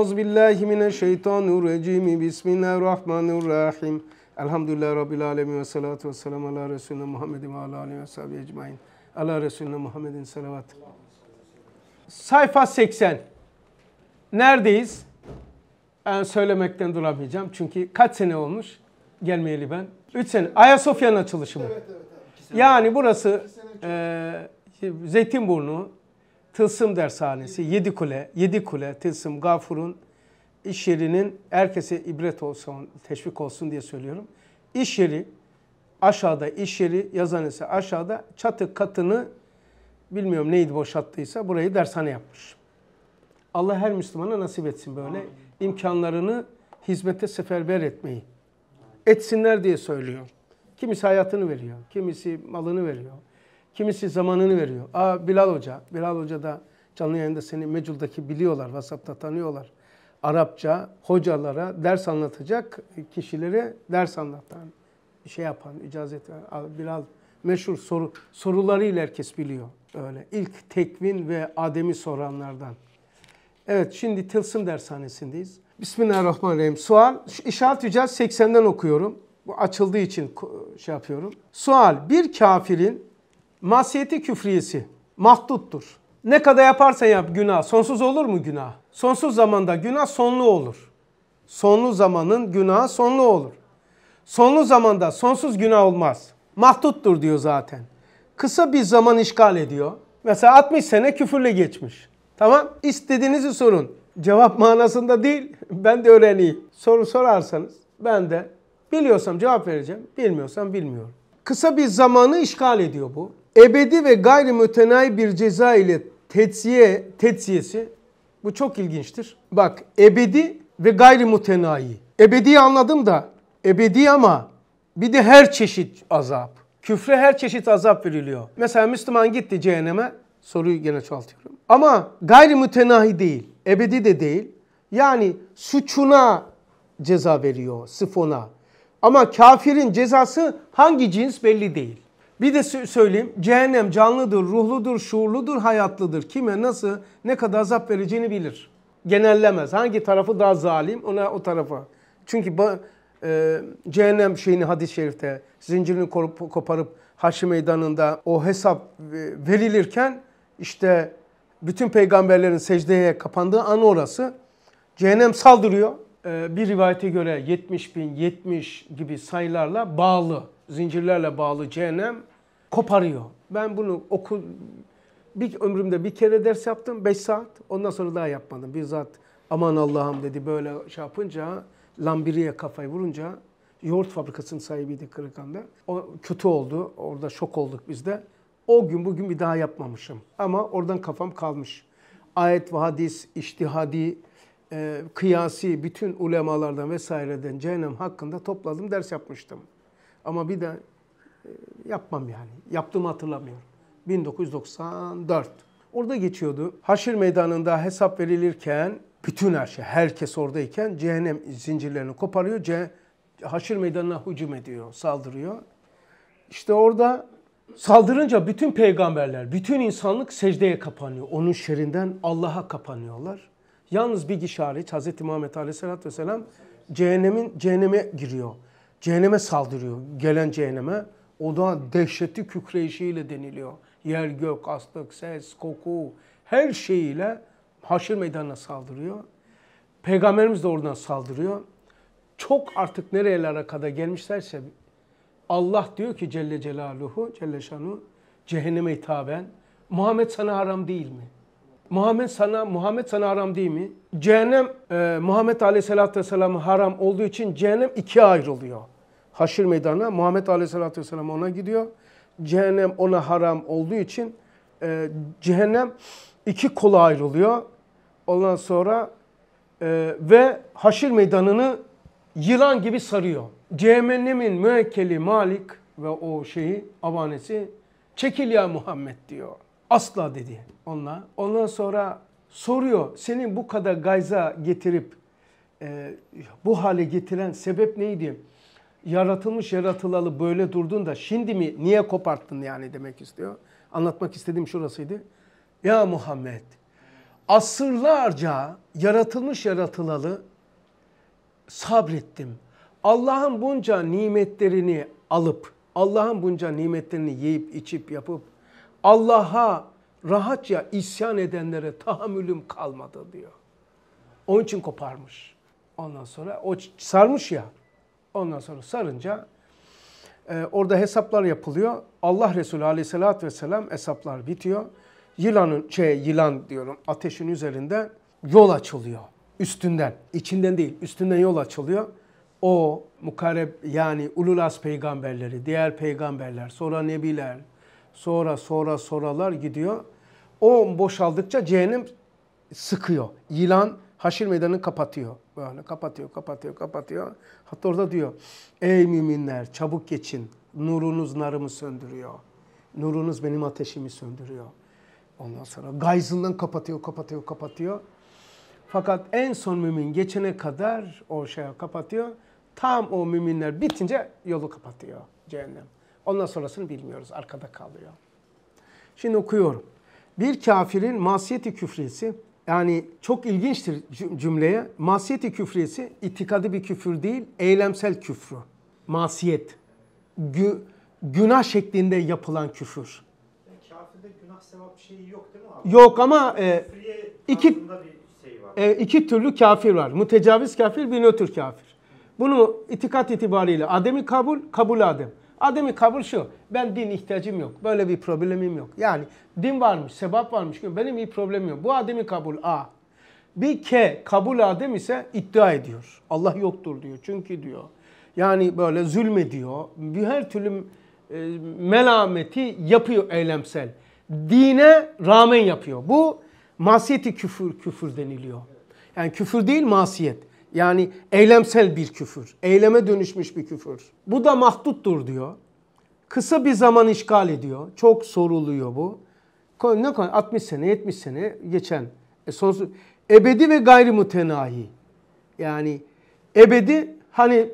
Euzubillahimineşşeytanirracim. Bismillahirrahmanirrahim. Elhamdülillahi Rabbil alemin ve salatu ve selamu ala Resulüne Muhammedin ve ala aleyhi ve sahibi ecmain. Allah Resulüne Muhammedin salavat. Sayfa 80. Neredeyiz? Ben söylemekten duramayacağım. Çünkü kaç sene olmuş gelmeyeli ben? 3 sene. Ayasofya'nın açılışı mı? Evet, evet. evet. Yani burası e, Zeytinburnu, Tılsım Dershanesi, yedi kule, yedi kule, Tılsım, Gafur'un iş yerinin herkese ibret olsun, teşvik olsun diye söylüyorum. İş yeri aşağıda, iş yeri ise aşağıda çatı katını bilmiyorum neydi boşalttıysa burayı dershane yapmış. Allah her Müslümana nasip etsin böyle Amin. imkanlarını hizmete seferber etmeyi. Etsinler diye söylüyor. Kimisi hayatını veriyor, kimisi malını veriyor. Kimisi zamanını veriyor. Aa Bilal Hoca, Bilal Hoca da canlı yayında seni Mecul'daki biliyorlar, WhatsApp'ta tanıyorlar. Arapça hocalara ders anlatacak kişilere ders anlatan, şey yapan, icazet Bilal meşhur soru, sorularıyla herkes biliyor. Öyle İlk tekvin ve Adem'i soranlardan. Evet şimdi Tılsım Dershanesi'ndeyiz. Bismillahirrahmanirrahim. Sual, İşaret Yücel 80'den okuyorum. Bu açıldığı için şey yapıyorum. Sual, bir kafirin Masiyeti küfriyesi mahduttur. Ne kadar yaparsan yap günah sonsuz olur mu günah? Sonsuz zamanda günah sonlu olur. Sonlu zamanın günahı sonlu olur. Sonlu zamanda sonsuz günah olmaz. Mahduttur diyor zaten. Kısa bir zaman işgal ediyor. Mesela 60 sene küfürle geçmiş. Tamam istediğinizi sorun. Cevap manasında değil ben de öğreneyim. Soru sorarsanız ben de biliyorsam cevap vereceğim. Bilmiyorsam bilmiyorum. Kısa bir zamanı işgal ediyor bu ebedi ve gayri gayrimütenay bir ceza ile tetsiye, tetsiyesi bu çok ilginçtir. Bak ebedi ve gayri mütenayi. Ebedi anladım da ebedi ama bir de her çeşit azap. Küfre her çeşit azap veriliyor. Mesela Müslüman gitti cehenneme. Soruyu gene çoğaltıyorum. Ama gayri gayrimütenahi değil. Ebedi de değil. Yani suçuna ceza veriyor, sıfona. Ama kafirin cezası hangi cins belli değil. Bir de söyleyeyim cehennem canlıdır, ruhludur, şuurludur, hayatlıdır. Kime nasıl ne kadar azap vereceğini bilir. Genellemez. Hangi tarafı daha zalim ona o tarafa. Çünkü e, cehennem şeyini hadis-i şerifte zincirini korup, koparıp haşi meydanında o hesap verilirken işte bütün peygamberlerin secdeye kapandığı an orası. Cehennem saldırıyor. E, bir rivayete göre 70 bin 70 gibi sayılarla bağlı zincirlerle bağlı cehennem koparıyor. Ben bunu okul bir ömrümde bir kere ders yaptım 5 saat. Ondan sonra daha yapmadım. Bir zat, aman Allah'ım dedi böyle şey yapınca lambiriye kafayı vurunca yoğurt fabrikasının sahibiydi Kırıkan'da. O kötü oldu. Orada şok olduk biz de. O gün bugün bir daha yapmamışım. Ama oradan kafam kalmış. Ayet ve hadis, iştihadi, e, kıyasi bütün ulemalardan vesaireden cehennem hakkında topladım ders yapmıştım. Ama bir de yapmam yani. Yaptığımı hatırlamıyorum. 1994. Orada geçiyordu. Haşir meydanında hesap verilirken bütün her şey, herkes oradayken cehennem zincirlerini koparıyor. Ce haşir meydanına hücum ediyor, saldırıyor. İşte orada saldırınca bütün peygamberler, bütün insanlık secdeye kapanıyor. Onun şerinden Allah'a kapanıyorlar. Yalnız bir kişi hariç Hz. Muhammed Aleyhisselatü Vesselam cehennemin cehenneme giriyor. Cehenneme saldırıyor, gelen cehenneme. O Ona dehşeti kükreyişiyle deniliyor. Yer, gök, aslık, ses, koku her şeyiyle haşir meydanına saldırıyor. Peygamberimiz de oradan saldırıyor. Çok artık nerelere kadar gelmişlerse Allah diyor ki Celle Celaluhu, Celle Şanu, cehenneme hitaben Muhammed sana haram değil mi? Muhammed sana Muhammed sana haram değil mi? Cehennem e, Muhammed Aleyhisselatü Vesselam'a haram olduğu için cehennem ikiye ayrılıyor haşir meydanına Muhammed Aleyhisselatü Vesselam ona gidiyor. Cehennem ona haram olduğu için e, cehennem iki kola ayrılıyor. Ondan sonra e, ve haşir meydanını yılan gibi sarıyor. Cehennemin müekkeli Malik ve o şeyi avanesi çekil ya Muhammed diyor. Asla dedi onlar Ondan sonra soruyor senin bu kadar gayza getirip e, bu hale getiren sebep neydi? yaratılmış yaratılalı böyle durdun da şimdi mi niye koparttın yani demek istiyor. Anlatmak istediğim şurasıydı. Ya Muhammed asırlarca yaratılmış yaratılalı sabrettim. Allah'ın bunca nimetlerini alıp, Allah'ın bunca nimetlerini yiyip içip yapıp, Allah'a rahatça isyan edenlere tahammülüm kalmadı diyor. Onun için koparmış. Ondan sonra o sarmış ya. Ondan sonra sarınca e, orada hesaplar yapılıyor. Allah Resulü aleyhissalatü vesselam hesaplar bitiyor. Yılanın, şey yılan diyorum ateşin üzerinde yol açılıyor. Üstünden, içinden değil üstünden yol açılıyor. O mukareb yani ululas peygamberleri, diğer peygamberler, sonra nebiler, sonra sonra soralar gidiyor. O boşaldıkça cehennem sıkıyor. Yılan haşir meydanını kapatıyor. Böyle kapatıyor, kapatıyor, kapatıyor. Hatta orada diyor, ey müminler çabuk geçin. Nurunuz narımı söndürüyor. Nurunuz benim ateşimi söndürüyor. Ondan sonra gayzından kapatıyor, kapatıyor, kapatıyor. Fakat en son mümin geçene kadar o şeyi kapatıyor. Tam o müminler bitince yolu kapatıyor cehennem. Ondan sonrasını bilmiyoruz. Arkada kalıyor. Şimdi okuyorum. Bir kafirin masiyeti küfrisi yani çok ilginçtir cümleye. Masiyeti küfriyesi itikadi bir küfür değil, eylemsel küfrü. Masiyet. Gü, günah şeklinde yapılan küfür. Yani kafirde günah sevap şeyi yok değil mi abi? Yok ama e, iki, şey e, iki türlü kafir var. Mütecaviz kafir, bir nötr kafir. Bunu itikat itibariyle ademi kabul, kabul adem. Ademi kabul şu. Ben din ihtiyacım yok. Böyle bir problemim yok. Yani din varmış, sebap varmış. Benim bir problemim yok. Bu ademi kabul A. Bir K kabul adem ise iddia ediyor. Allah yoktur diyor. Çünkü diyor. Yani böyle zulmediyor. Bir her türlü e, melameti yapıyor eylemsel. Dine rağmen yapıyor. Bu masiyeti küfür küfür deniliyor. Yani küfür değil masiyet. Yani eylemsel bir küfür, eyleme dönüşmüş bir küfür. Bu da mahduttur diyor. Kısa bir zaman işgal ediyor. Çok soruluyor bu. Ne kadar? 60 sene, 70 sene geçen. E sonsuz, ebedi ve gayrimütenahi. Yani ebedi hani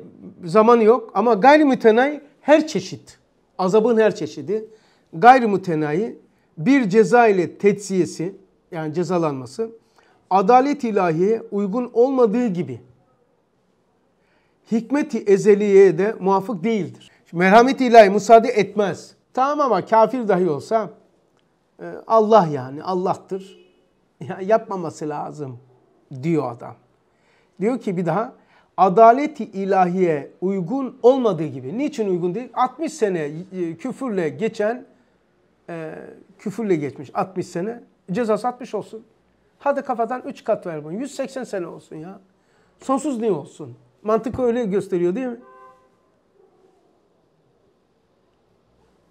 zamanı yok ama gayrimütenahi her çeşit. Azabın her çeşidi. Gayrimütenahi bir ceza ile tetsiyesi yani cezalanması adalet ilahiye uygun olmadığı gibi hikmeti ezeliye de muvafık değildir. Merhamet ilahi müsaade etmez. Tamam ama kafir dahi olsa e, Allah yani Allah'tır. Ya yapmaması lazım diyor adam. Diyor ki bir daha adaleti ilahiye uygun olmadığı gibi. Niçin uygun değil? 60 sene e, küfürle geçen e, küfürle geçmiş 60 sene cezası 60 olsun. Hadi kafadan 3 kat ver bunu. 180 sene olsun ya. Sonsuz niye olsun? Mantık öyle gösteriyor değil mi?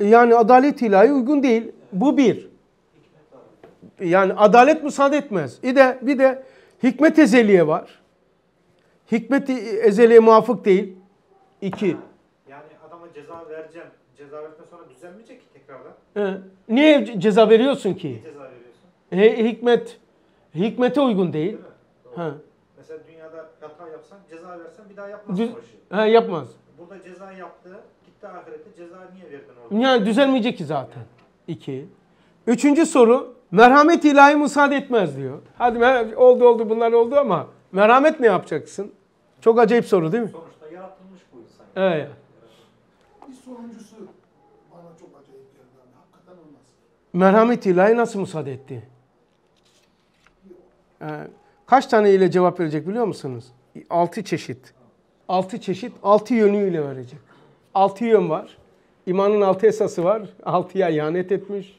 E, yani adalet ilahi uygun değil. Bu bir. Yani adalet müsaade etmez. Bir de, bir de hikmet ezeliye var. Hikmet ezeliye muvafık değil. İki. Yani adama ceza vereceğim. Ceza verdikten sonra düzelmeyecek ki tekrardan. niye ceza veriyorsun ki? Niye ceza veriyorsun? He, hikmet. Hikmete uygun değil. değil ha yapsan, ceza versen bir daha yapmaz Düz, bu He yapmaz. Burada ceza yaptı, gitti ahirette ceza niye verdin orada? Yani düzelmeyecek ki zaten. İki. Üçüncü soru, merhamet ilahi müsaade etmez diyor. Hadi oldu oldu bunlar oldu ama merhamet ne yapacaksın? Çok acayip soru değil mi? Sonuçta yaratılmış bu insan. Evet. Bir sonuncusu bana çok acayip geldi. Hakikaten olmaz. Merhamet ilahi nasıl müsaade etti? Ee, kaç tane ile cevap verecek biliyor musunuz? 6 çeşit. 6 çeşit 6 yönüyle verecek. 6 yön var. İmanın 6 esası var. 6'ya ihanet etmiş.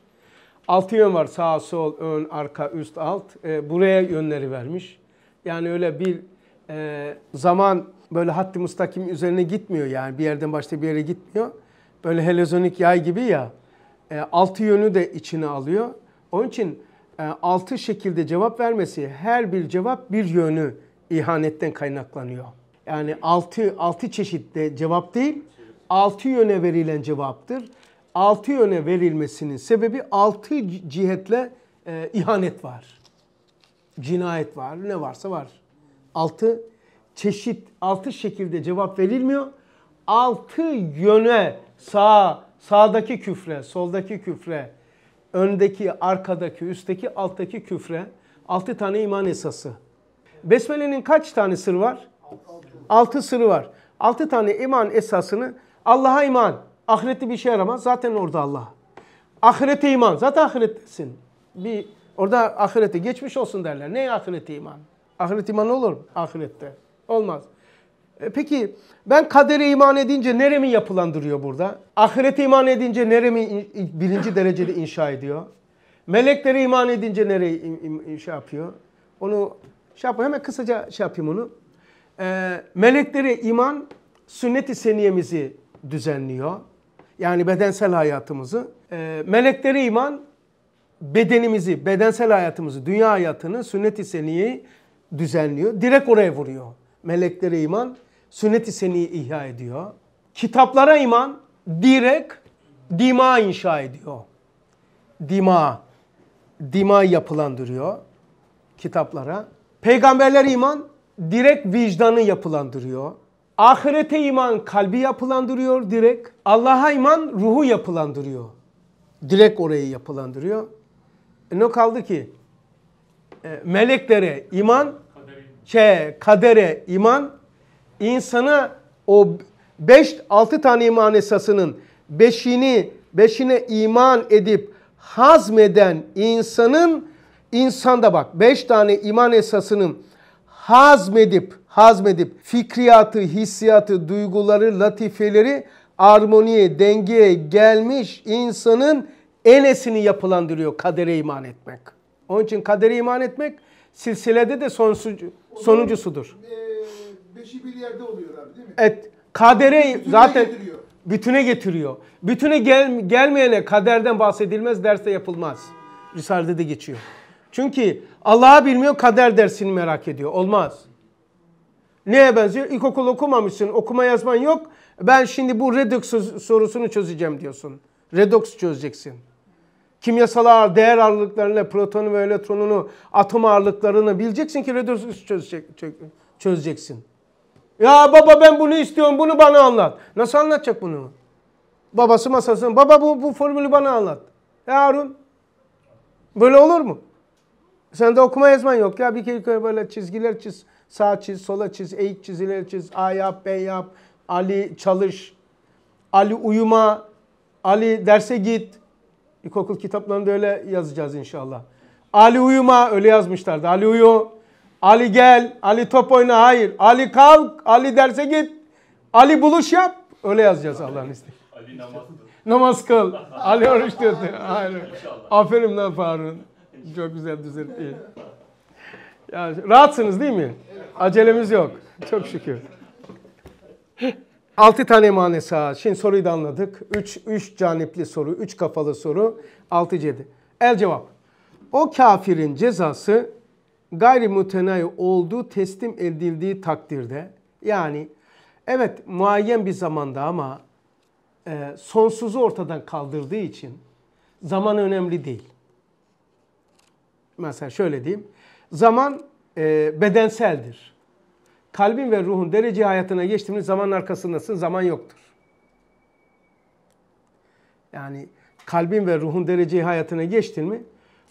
6 yön var. Sağ, sol, ön, arka, üst, alt. E, buraya yönleri vermiş. Yani öyle bir e, zaman böyle hattı müstakim üzerine gitmiyor yani. Bir yerden başta bir yere gitmiyor. Böyle helezonik yay gibi ya. E, 6 yönü de içine alıyor. Onun için e, altı şekilde cevap vermesi, her bir cevap bir yönü ihanetten kaynaklanıyor. Yani altı, altı çeşitte cevap değil, altı yöne verilen cevaptır. Altı yöne verilmesinin sebebi altı cihetle e, ihanet var. Cinayet var, ne varsa var. Altı çeşit, altı şekilde cevap verilmiyor. Altı yöne sağ, sağdaki küfre, soldaki küfre, öndeki, arkadaki, üstteki, alttaki küfre, altı tane iman esası Besmele'nin kaç tane sırrı var? Altı sırrı var. Altı tane iman esasını Allah'a iman. Ahirette bir şey yaramaz. Zaten orada Allah. Ahirete iman. Zaten ahirettesin. Bir orada ahirete geçmiş olsun derler. Ne ahirete iman? Ahiret iman olur mu? Ahirette. Olmaz. E peki ben kadere iman edince neremi yapılandırıyor burada? Ahirete iman edince neremi birinci derecede inşa ediyor? Meleklere iman edince nereyi inşa yapıyor? Onu şey yapayım. Hemen kısaca şey yapayım onu. Ee, meleklere iman sünnet-i seniyemizi düzenliyor. Yani bedensel hayatımızı. Ee, meleklere iman bedenimizi, bedensel hayatımızı, dünya hayatını sünnet-i seniyeyi düzenliyor. Direkt oraya vuruyor. Meleklere iman sünnet-i seniyi ihya ediyor. Kitaplara iman direkt dima inşa ediyor. Dima, dima yapılandırıyor kitaplara. Peygamberler iman direkt vicdanı yapılandırıyor. Ahirete iman kalbi yapılandırıyor direkt. Allah'a iman ruhu yapılandırıyor. Direkt orayı yapılandırıyor. E ne kaldı ki? E, meleklere iman, şey, kadere iman, insana o beş altı tane iman esasının beşini, beşine iman edip hazmeden insanın İnsanda bak 5 tane iman esasının hazmedip, hazmedip fikriyatı, hissiyatı, duyguları, latifeleri armoniye, dengeye gelmiş insanın enesini yapılandırıyor kadere iman etmek. Onun için kadere iman etmek silsilede de sonuncu, sonuncusudur. E, beşi bir yerde oluyor abi değil mi? Evet. Kadere bütüne zaten getiriyor. bütüne getiriyor. Bütüne gel, gelmeyene kaderden bahsedilmez, derste yapılmaz. Risale'de de geçiyor. Çünkü Allah'ı bilmiyor kader dersini merak ediyor. Olmaz. Neye benziyor? İlkokul okumamışsın, okuma yazman yok. Ben şimdi bu redox sorusunu çözeceğim diyorsun. Redox çözeceksin. Kimyasal ağır, değer ağırlıklarını, protonu ve elektronunu, atom ağırlıklarını bileceksin ki redox çözecek, çözeceksin. Ya baba ben bunu istiyorum, bunu bana anlat. Nasıl anlatacak bunu? Babası masasına, baba bu, bu formülü bana anlat. Ya Harun, böyle olur mu? Sen de okuma yazman yok ya. Bir kere böyle çizgiler çiz. Sağ çiz, sola çiz, eğik çizileri çiz. A yap, B yap. Ali çalış. Ali uyuma. Ali derse git. İlkokul kitaplarında öyle yazacağız inşallah. Ali uyuma öyle yazmışlardı. Ali uyu. Ali gel. Ali top oyna. Hayır. Ali kalk. Ali derse git. Ali buluş yap. Öyle yazacağız Allah'ın izniyle. Ali namaz kıl. Namaz kıl. Ali oruç tuttu. Aferin lan Farun. Çok güzel düzelip Yani rahatsınız değil mi? Acelemiz yok. Çok şükür. Altı tane mane sağ. Şimdi soruyu da anladık. Üç üç canipli soru, üç kafalı soru, Altı, cedi. El cevap. O kafirin cezası gayri mutenay olduğu teslim edildiği takdirde yani evet muayyen bir zamanda ama e, sonsuzu ortadan kaldırdığı için zaman önemli değil mesela şöyle diyeyim. Zaman e, bedenseldir. Kalbin ve ruhun derece hayatına geçtiğiniz zaman arkasındasın, zaman yoktur. Yani kalbin ve ruhun dereceyi hayatına geçtin mi?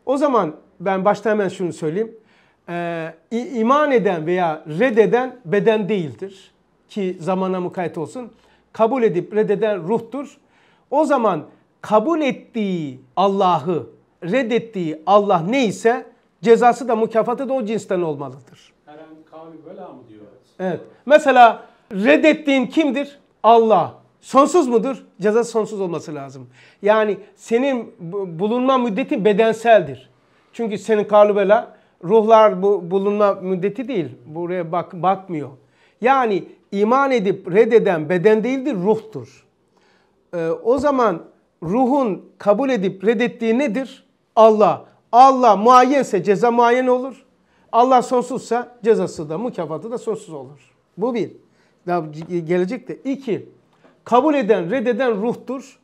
O zaman ben başta hemen şunu söyleyeyim. Ee, iman eden veya reddeden beden değildir. Ki zamana mukayyet olsun. Kabul edip reddeden ruhtur. O zaman kabul ettiği Allah'ı reddettiği Allah neyse cezası da mükafatı da o cinsten olmalıdır. Evet. Mesela reddettiğin kimdir? Allah. Sonsuz mudur? Ceza sonsuz olması lazım. Yani senin bulunma müddeti bedenseldir. Çünkü senin kalubela ruhlar bu bulunma müddeti değil. Buraya bak bakmıyor. Yani iman edip reddeden beden değildir, ruhtur. Ee, o zaman ruhun kabul edip reddettiği nedir? Allah. Allah muayyense ceza muayyen olur. Allah sonsuzsa cezası da mükafatı da sonsuz olur. Bu bir. Daha gelecek de. İki, kabul eden, reddeden ruhtur.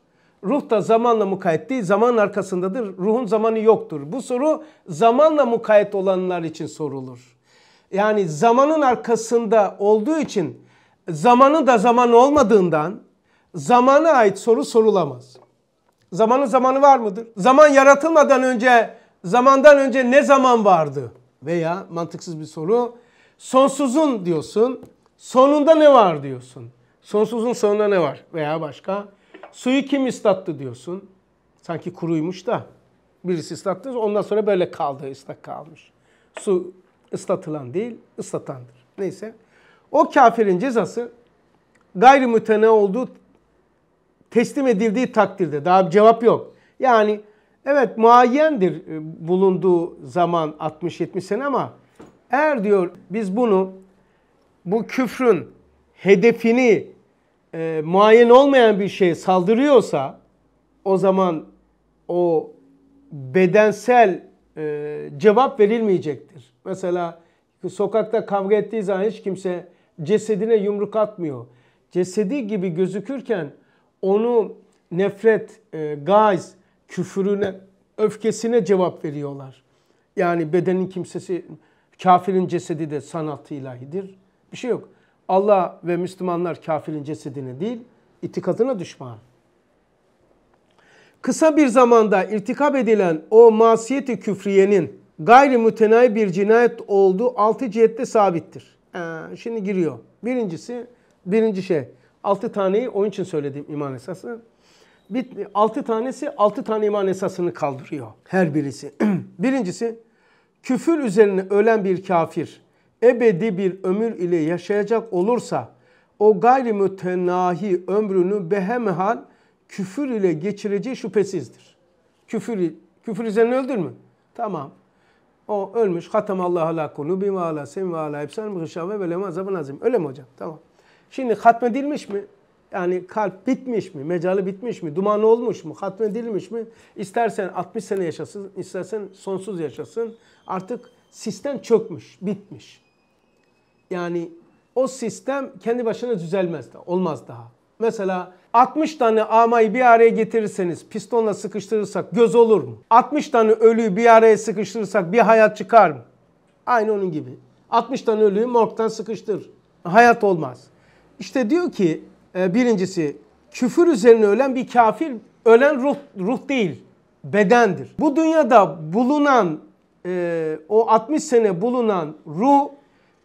Ruh da zamanla mukayyet değil, zamanın arkasındadır. Ruhun zamanı yoktur. Bu soru zamanla mukayyet olanlar için sorulur. Yani zamanın arkasında olduğu için zamanı da zaman olmadığından zamana ait soru sorulamaz. Zamanın zamanı var mıdır? Zaman yaratılmadan önce, zamandan önce ne zaman vardı? Veya mantıksız bir soru. Sonsuzun diyorsun. Sonunda ne var diyorsun? Sonsuzun sonunda ne var? Veya başka. Suyu kim ıslattı diyorsun. Sanki kuruymuş da birisi ıslattı. Ondan sonra böyle kaldı, ıslak kalmış. Su ıslatılan değil, ıslatandır. Neyse. O kafirin cezası gayrimütene olduğu teslim edildiği takdirde daha bir cevap yok. Yani evet muayyendir e, bulunduğu zaman 60-70 sene ama eğer diyor biz bunu bu küfrün hedefini e, muayyen olmayan bir şey saldırıyorsa o zaman o bedensel e, cevap verilmeyecektir. Mesela sokakta kavga ettiği zaman hiç kimse cesedine yumruk atmıyor. Cesedi gibi gözükürken onu nefret, e, gaz, küfürüne, öfkesine cevap veriyorlar. Yani bedenin kimsesi, kafirin cesedi de sanatı ilahidir. Bir şey yok. Allah ve Müslümanlar kafirin cesedine değil, itikadına düşman. Kısa bir zamanda irtikap edilen o masiyeti küfriyenin gayri mütenayi bir cinayet olduğu altı cihette sabittir. Ee, şimdi giriyor. Birincisi, birinci şey. 6 taneyi onun için söylediğim iman esası. Bir, 6 tanesi altı tane iman esasını kaldırıyor her birisi. Birincisi küfür üzerine ölen bir kafir ebedi bir ömür ile yaşayacak olursa o gayri mütenahi ömrünü behemhal küfür ile geçireceği şüphesizdir. Küfür, küfür üzerine öldür mü? Tamam. O ölmüş. Hatem Allah ala kulubim ve ala sem ve ala ve lema azabın azim. Öyle mi hocam? Tamam. Şimdi hatmedilmiş mi? Yani kalp bitmiş mi? Mecali bitmiş mi? Duman olmuş mu? Hatmedilmiş mi? İstersen 60 sene yaşasın, istersen sonsuz yaşasın. Artık sistem çökmüş, bitmiş. Yani o sistem kendi başına düzelmez olmaz daha. Mesela 60 tane amayı bir araya getirirseniz, pistonla sıkıştırırsak göz olur mu? 60 tane ölüyü bir araya sıkıştırırsak bir hayat çıkar mı? Aynı onun gibi. 60 tane ölüyü morgdan sıkıştır. Hayat olmaz. İşte diyor ki e, birincisi küfür üzerine ölen bir kafir ölen ruh, ruh değil bedendir. Bu dünyada bulunan e, o 60 sene bulunan ruh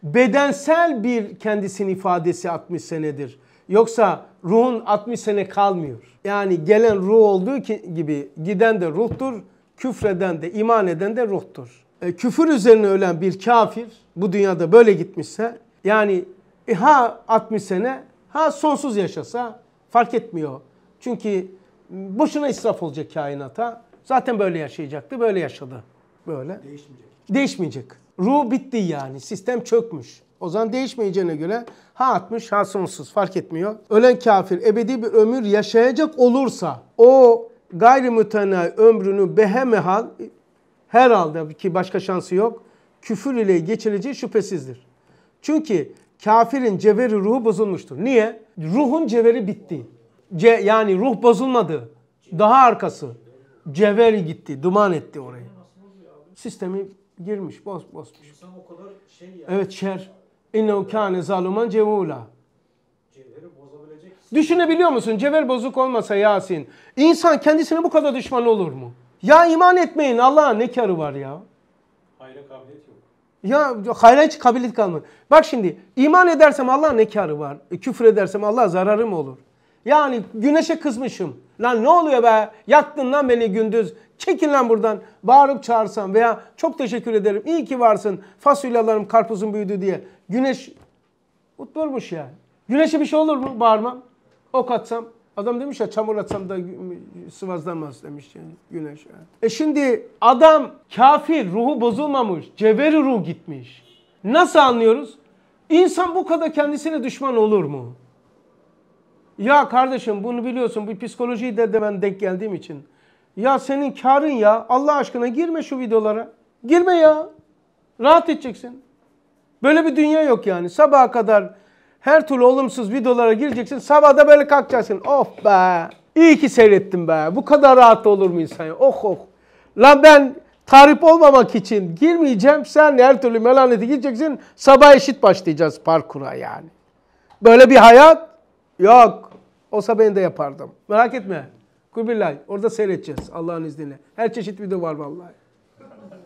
bedensel bir kendisinin ifadesi 60 senedir. Yoksa ruhun 60 sene kalmıyor. Yani gelen ruh olduğu gibi giden de ruhtur, küfreden de iman eden de ruhtur. E, küfür üzerine ölen bir kafir bu dünyada böyle gitmişse yani e ha 60 sene ha sonsuz yaşasa fark etmiyor. Çünkü boşuna israf olacak kainata. Zaten böyle yaşayacaktı böyle yaşadı. Böyle. Değişmeyecek. Değişmeyecek. Ruh bitti yani sistem çökmüş. O zaman değişmeyeceğine göre ha 60 ha sonsuz fark etmiyor. Ölen kafir ebedi bir ömür yaşayacak olursa o gayrimütenay ömrünü behemehal herhalde ki başka şansı yok küfür ile geçireceği şüphesizdir. Çünkü kafirin cevheri ruhu bozulmuştur. Niye? Ruhun cevheri bitti. Ce, yani ruh bozulmadı. Daha arkası. Cevheri gitti. Duman etti orayı. Sistemi girmiş, boz, bozmuş. İnsan o kadar şey yani. Evet şer. İnnehu kâne zaluman cevûlâ. Düşünebiliyor musun? Cevher bozuk olmasa Yasin. İnsan kendisine bu kadar düşman olur mu? Ya iman etmeyin Allah'a ne karı var ya? Hayra kabiliyet ya hayra hiç kabiliyet kalmadı. Bak şimdi iman edersem Allah ne karı var? E, küfür edersem Allah zararı mı olur? Yani güneşe kızmışım. Lan ne oluyor be? Yaktın lan beni gündüz. Çekin lan buradan. Bağırıp çağırsam veya çok teşekkür ederim. İyi ki varsın. Fasulyalarım karpuzum büyüdü diye. Güneş utlurmuş yani. Güneşe bir şey olur mu? Bağırmam. Ok atsam. Adam demiş ya çamur atsam da sıvazlanmaz demiş yani güneş. E şimdi adam kafir, ruhu bozulmamış, cevheri ruh gitmiş. Nasıl anlıyoruz? İnsan bu kadar kendisine düşman olur mu? Ya kardeşim bunu biliyorsun bu psikolojiyi de, de ben denk geldiğim için. Ya senin karın ya Allah aşkına girme şu videolara. Girme ya. Rahat edeceksin. Böyle bir dünya yok yani. Sabaha kadar her türlü olumsuz videolara gireceksin. Sabah da böyle kalkacaksın. Of be. İyi ki seyrettim be. Bu kadar rahat olur mu insan Oh oh. Lan ben tarif olmamak için girmeyeceğim. Sen her türlü melaneti gireceksin. Sabah eşit başlayacağız parkura yani. Böyle bir hayat yok. Olsa ben de yapardım. Merak etme. Kubilay orada seyredeceğiz Allah'ın izniyle. Her çeşit video var vallahi.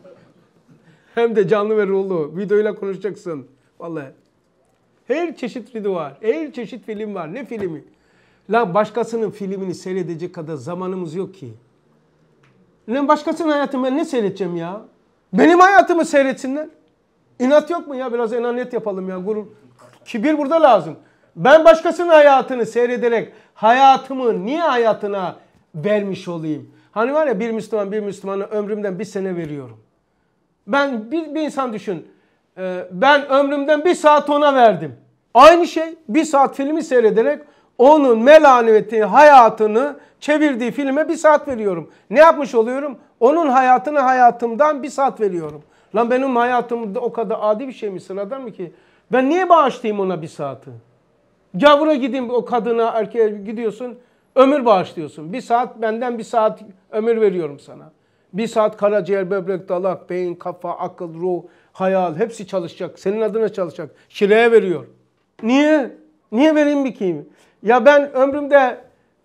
Hem de canlı ve ruhlu. Videoyla konuşacaksın. Vallahi. Her çeşit video var. Her çeşit film var. Ne filmi? La başkasının filmini seyredecek kadar zamanımız yok ki. Lan başkasının hayatını ben ne seyredeceğim ya? Benim hayatımı seyretsinler. İnat yok mu ya? Biraz enanet yapalım ya. Gurur. Kibir burada lazım. Ben başkasının hayatını seyrederek hayatımı niye hayatına vermiş olayım? Hani var ya bir Müslüman bir Müslümana ömrümden bir sene veriyorum. Ben bir, bir insan düşün. Ee, ben ömrümden bir saat ona verdim. Aynı şey bir saat filmi seyrederek onun melanetini, hayatını çevirdiği filme bir saat veriyorum. Ne yapmış oluyorum? Onun hayatını hayatımdan bir saat veriyorum. Lan benim hayatımda o kadar adi bir şey mi sıradan mı ki? Ben niye bağışlayayım ona bir saati? Gavura gideyim o kadına erkeğe gidiyorsun ömür bağışlıyorsun. Bir saat benden bir saat ömür veriyorum sana. Bir saat karaciğer, böbrek, dalak, beyin, kafa, akıl, ruh, hayal hepsi çalışacak. Senin adına çalışacak. Kireye veriyor. Niye? Niye vereyim bir kim? Ya ben ömrümde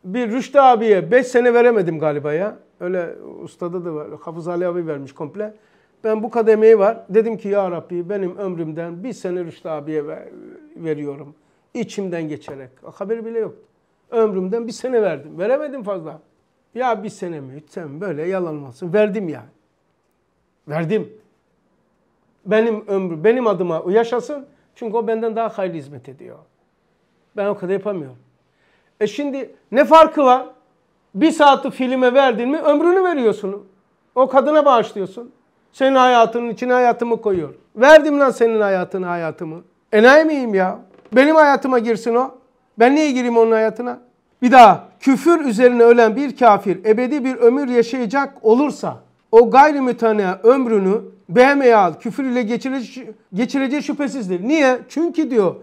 bir Rüştü abiye 5 sene veremedim galiba ya. Öyle ustada da var. Hafız Ali abi vermiş komple. Ben bu kademeyi var. Dedim ki ya Rabbi benim ömrümden bir sene Rüştü abiye veriyorum. İçimden geçerek. Haber bile yok. Ömrümden bir sene verdim. Veremedim fazla. Ya bir sene mi, üç sene mi böyle yalan olmasın. Verdim yani. Verdim benim ömrü, benim adıma yaşasın. Çünkü o benden daha hayırlı hizmet ediyor. Ben o kadar yapamıyorum. E şimdi ne farkı var? Bir saati filme verdin mi ömrünü veriyorsun. O kadına bağışlıyorsun. Senin hayatının içine hayatımı koyuyor. Verdim lan senin hayatını hayatımı. Enayi miyim ya? Benim hayatıma girsin o. Ben niye gireyim onun hayatına? Bir daha küfür üzerine ölen bir kafir ebedi bir ömür yaşayacak olursa o gayrimütane ömrünü Behemeyal küfür ile geçireceği, geçireceği şüphesizdir. Niye? Çünkü diyor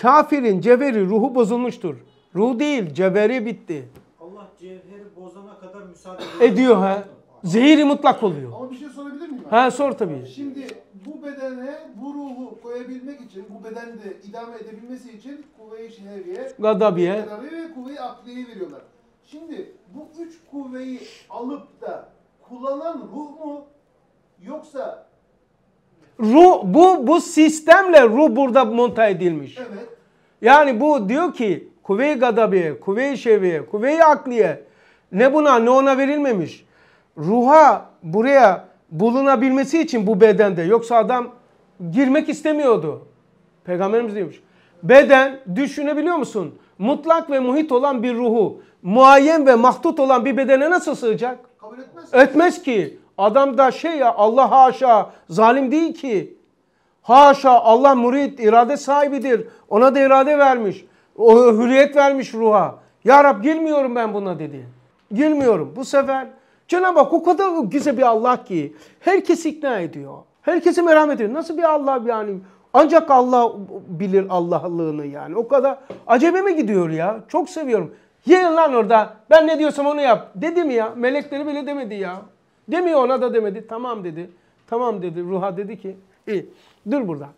kafirin cevheri ruhu bozulmuştur. Ruh değil cevheri bitti. Allah cevheri bozana kadar müsaade ediyor. ha. Zehiri mutlak oluyor. Ama bir şey sorabilir miyim? Ha sor tabii. Şimdi bu bedene bu ruhu koyabilmek için, bu bedende idame edebilmesi için kuvve-i şehriye, gadabiye ve kuvve-i akliye veriyorlar. Şimdi bu üç kuvveyi alıp da kullanan ruh mu yoksa Ruh bu bu sistemle ruh burada monta edilmiş. Evet. Yani bu diyor ki kuvve-i gadabiye, kuvve-i şeviye, kuvve-i akliye ne buna ne ona verilmemiş. Ruha buraya bulunabilmesi için bu bedende yoksa adam girmek istemiyordu. Peygamberimiz diyormuş. Beden düşünebiliyor musun? Mutlak ve muhit olan bir ruhu muayyen ve mahdut olan bir bedene nasıl sığacak? Kabul etmez. Etmez ki. Adam da şey ya Allah haşa zalim değil ki. Haşa Allah murid irade sahibidir. Ona da irade vermiş. O hürriyet vermiş ruha. Ya Rab girmiyorum ben buna dedi. Girmiyorum. Bu sefer Cenab-ı Hak o kadar güzel bir Allah ki herkes ikna ediyor. Herkesi merhamet ediyor. Nasıl bir Allah yani? Ancak Allah bilir Allah'lığını yani. O kadar aceme mi gidiyor ya? Çok seviyorum. Yiyin lan orada. Ben ne diyorsam onu yap. Dedi mi ya? Melekleri bile demedi ya. Demiyor ona da demedi. Tamam dedi. Tamam dedi. Ruha dedi ki iyi dur burada.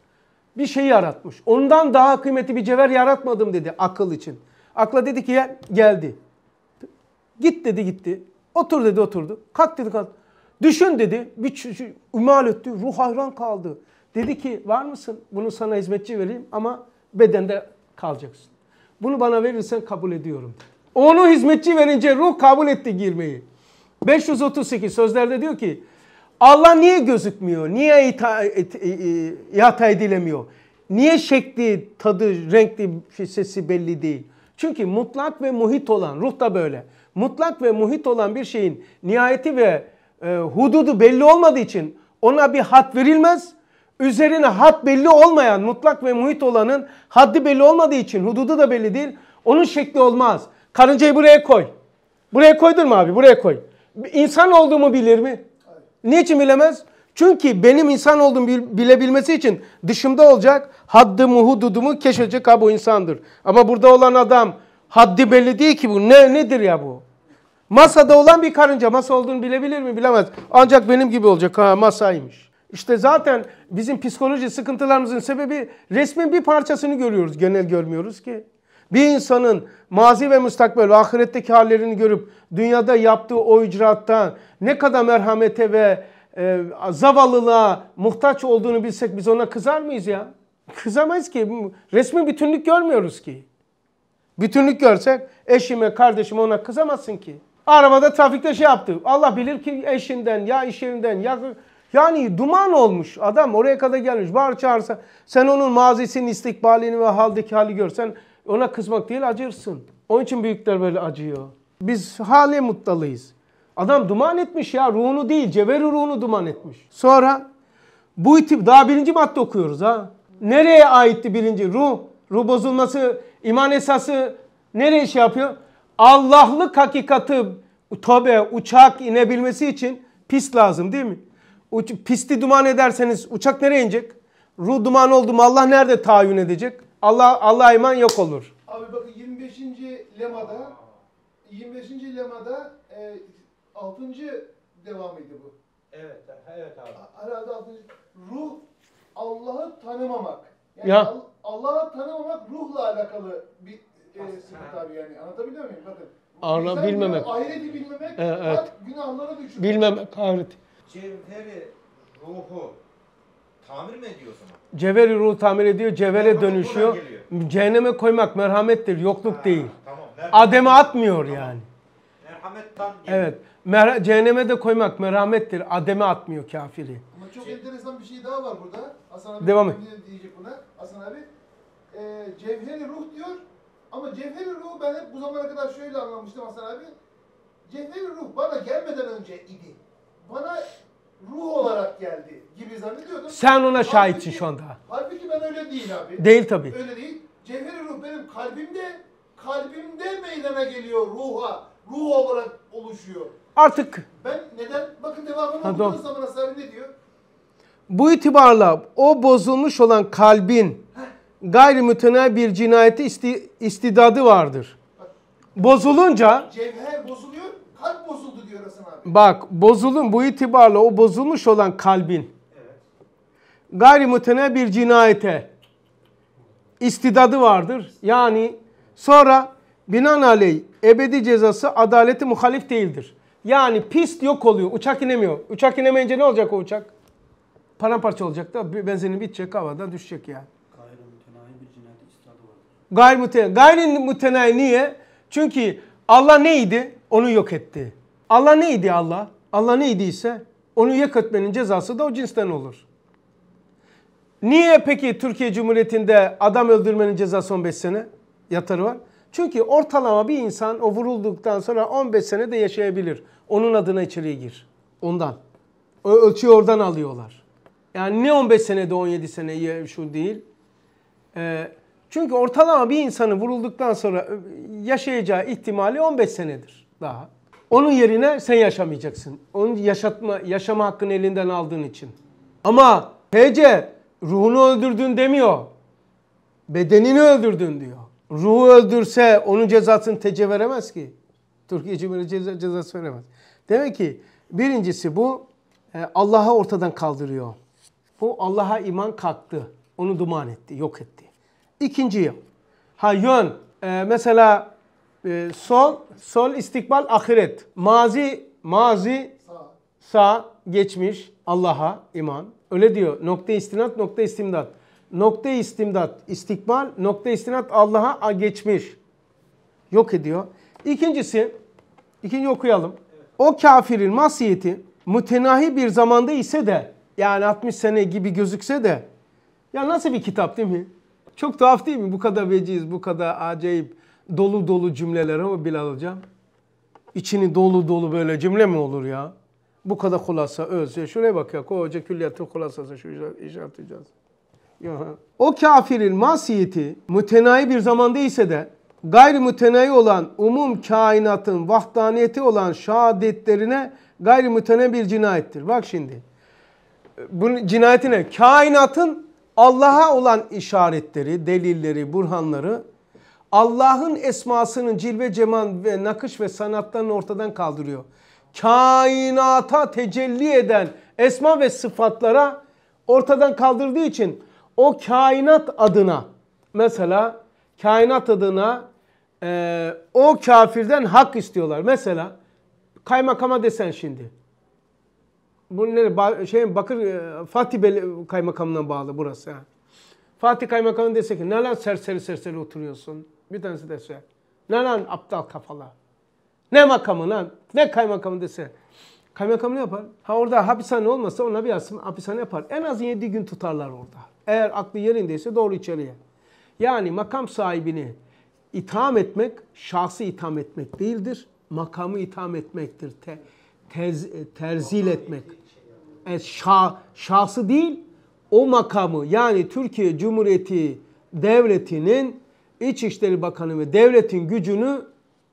Bir şey yaratmış. Ondan daha kıymetli bir cevher yaratmadım dedi akıl için. Akla dedi ki geldi. Git dedi gitti. Otur dedi oturdu. Kalk dedi kalk. Düşün dedi. Bir ümal etti. Ruh hayran kaldı. Dedi ki var mısın? Bunu sana hizmetçi vereyim ama bedende kalacaksın. Bunu bana verirsen kabul ediyorum. Onu hizmetçi verince ruh kabul etti girmeyi. 538 sözlerde diyor ki Allah niye gözükmüyor? Niye ita, it, e, e, e, ihata edilemiyor? Niye şekli, tadı, renkli sesi belli değil? Çünkü mutlak ve muhit olan, ruh da böyle. Mutlak ve muhit olan bir şeyin nihayeti ve e, hududu belli olmadığı için ona bir hat verilmez. Üzerine hat belli olmayan, mutlak ve muhit olanın haddi belli olmadığı için, hududu da belli değil. Onun şekli olmaz. Karıncayı buraya koy. Buraya koydurma abi, buraya koy. İnsan olduğumu bilir mi? Hayır. Niçin bilemez? Çünkü benim insan olduğumu bilebilmesi için dışımda olacak haddımı hududumu keşfedecek ha bu insandır. Ama burada olan adam haddi belli değil ki bu. Ne, nedir ya bu? Masada olan bir karınca masa olduğunu bilebilir mi? Bilemez. Ancak benim gibi olacak. Ha masaymış. İşte zaten bizim psikoloji sıkıntılarımızın sebebi resmin bir parçasını görüyoruz. Genel görmüyoruz ki. Bir insanın mazi ve müstakbel ve ahiretteki hallerini görüp dünyada yaptığı o icraattan ne kadar merhamete ve e, zavallılığa muhtaç olduğunu bilsek biz ona kızar mıyız ya? Kızamayız ki. Resmi bütünlük görmüyoruz ki. Bütünlük görsek eşime, kardeşime ona kızamazsın ki. Arabada trafikte şey yaptı. Allah bilir ki eşinden ya iş yerinden ya yani duman olmuş adam oraya kadar gelmiş. Bağır çağırsa sen onun mazisinin istikbalini ve haldeki hali görsen ona kızmak değil acırsın. Onun için büyükler böyle acıyor. Biz hale muttalıyız. Adam duman etmiş ya ruhunu değil cevheri ruhunu duman etmiş. Sonra bu tip daha birinci madde okuyoruz ha. Nereye aitti birinci ruh? Ruh bozulması, iman esası nereye şey yapıyor? Allah'lık hakikatı tobe uçak inebilmesi için pis lazım değil mi? pisti duman ederseniz uçak nereye inecek? Ruh duman oldu mu Allah nerede tayin edecek? Allah Allah iman yok olur. Abi bakın 25. lemada 25. lemada e, 6. devamıydı bu. Evet, evet abi. Herhalde 6. Ruh Allah'ı tanımamak. Yani ya. Allah'ı tanımamak ruhla alakalı bir e, sıkıntı abi yani. Anlatabiliyor muyum? Bakın. Anla, bilmemek. Ahireti bilmemek, evet, evet. günahlara düşmek. Bilmemek, ahireti. Cevheri, ruhu, Tamir mi ediyor o zaman? Cevheri ruh tamir ediyor, cevhere Merhamet dönüşüyor. Cehenneme koymak merhamettir, yokluk ha, değil. Tamam, Adem'e atmıyor tamam. yani. Merhametten Evet. Mer cehenneme de koymak merhamettir. Adem'e atmıyor kafiri. Ama çok enteresan bir şey daha var burada. Hasan abi Devam et. diyecek buna. Hasan abi e, cevheri ruh diyor. Ama cevheri ruh ben hep bu zamana kadar şöyle anlamıştım Hasan abi. Cevheri ruh bana gelmeden önce idi. Bana ruh olarak geldi gibi zannediyordum. Sen ona şahitsin şu anda. Halbuki ben öyle değil abi. Değil tabii. Öyle değil. Cevheri ruh benim kalbimde, kalbimde meydana geliyor ruha. Ruh olarak oluşuyor. Artık. Ben neden? Bakın devamını okuduğunuz zaman Asari ne diyor? Bu itibarla o bozulmuş olan kalbin gayrimütena bir cinayeti isti, istidadı vardır. Bozulunca cevher bozuluyor kalp bozuldu diyor Hasan abi. Bak bozulun bu itibarla o bozulmuş olan kalbin evet. gayrimütene bir cinayete istidadı vardır. Yani sonra binaenaleyh ebedi cezası adaleti muhalif değildir. Yani pist yok oluyor. Uçak inemiyor. Uçak inemeyince ne olacak o uçak? Paramparça olacak da benzinin bitecek havadan düşecek yani. Gayrimütenayi bir cinayet istidadı var. Gayrimütenayi. niye? Çünkü Allah neydi? onu yok etti. Allah neydi Allah? Allah neydiyse onu yok etmenin cezası da o cinsten olur. Niye peki Türkiye Cumhuriyeti'nde adam öldürmenin cezası 15 sene yatarı var? Çünkü ortalama bir insan o vurulduktan sonra 15 sene de yaşayabilir. Onun adına içeriye gir. Ondan. O ölçüyü oradan alıyorlar. Yani ne 15 senede 17 sene şu değil. Ee, çünkü ortalama bir insanı vurulduktan sonra e, yaşayacağı ihtimali 15 senedir daha. Onun yerine sen yaşamayacaksın. Onun yaşatma, yaşama hakkını elinden aldığın için. Ama TC ruhunu öldürdün demiyor. Bedenini öldürdün diyor. Ruhu öldürse onun cezasını TC veremez ki. Türkiye için ceza, cezası veremez. Demek ki birincisi bu e, Allah'a ortadan kaldırıyor. Bu Allah'a iman kalktı. Onu duman etti, yok etti. İkinci yıl. Ha yön. E, mesela e, sol, sol istikbal ahiret. Mazi, mazi sağ, geçmiş Allah'a iman. Öyle diyor. Nokta istinat, nokta istimdat. Nokta istimdat, istikbal, nokta istinat Allah'a geçmiş. Yok ediyor. İkincisi, ikinci okuyalım. O kafirin masiyeti mütenahi bir zamanda ise de yani 60 sene gibi gözükse de ya nasıl bir kitap değil mi? Çok tuhaf değil mi? Bu kadar veciz, bu kadar acayip dolu dolu cümleler ama Bilal hocam. İçini dolu dolu böyle cümle mi olur ya? Bu kadar hulasa öz. Ya şuraya bak ya koca külliyatın hulasası şu işaret edeceğiz. O kafirin masiyeti mütenayi bir zamanda ise de gayri mütenayi olan umum kainatın vahdaniyeti olan şehadetlerine gayri mütenayi bir cinayettir. Bak şimdi. bu cinayeti ne? Kainatın Allah'a olan işaretleri, delilleri, burhanları Allah'ın esmasının cilve ceman ve nakış ve sanatlarını ortadan kaldırıyor. Kainata tecelli eden esma ve sıfatlara ortadan kaldırdığı için o kainat adına mesela kainat adına e, o kafirden hak istiyorlar. Mesela kaymakama desen şimdi. Bu ne? şey Bakır e, Fatih Bey kaymakamına bağlı burası. Ha. Fatih kaymakamı dese ki ne lan serseri serseri oturuyorsun. Bir tanesi dese. Ne lan aptal kafalar. Ne makamı lan? Ne kaymakamı dese. Kaymakamı ne yapar? Ha orada hapishane olmasa ona bir hapishane yapar. En az 7 gün tutarlar orada. Eğer aklı yerindeyse doğru içeriye. Yani makam sahibini itham etmek şahsı itham etmek değildir. Makamı itham etmektir. Te, tez, e, terzil etmek. E, şah, şahsı değil o makamı yani Türkiye Cumhuriyeti devletinin İçişleri Bakanı ve devletin gücünü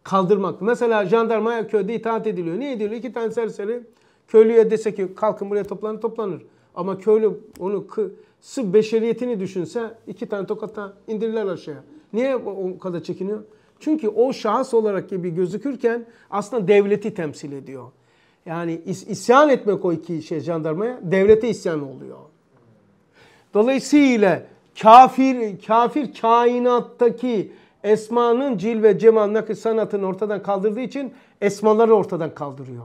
kaldırmak. Mesela jandarmaya köyde itaat ediliyor. Niye ediliyor? İki tane serseri köylüye dese ki kalkın buraya toplanın toplanır. Ama köylü onu sı beşeriyetini düşünse iki tane tokata indirirler aşağıya. Niye o kadar çekiniyor? Çünkü o şahıs olarak gibi gözükürken aslında devleti temsil ediyor. Yani is isyan etmek o iki şey jandarmaya devlete isyan oluyor. Dolayısıyla Kafir, kafir kainattaki esmanın cil ve cemal, nakış sanatını ortadan kaldırdığı için esmaları ortadan kaldırıyor.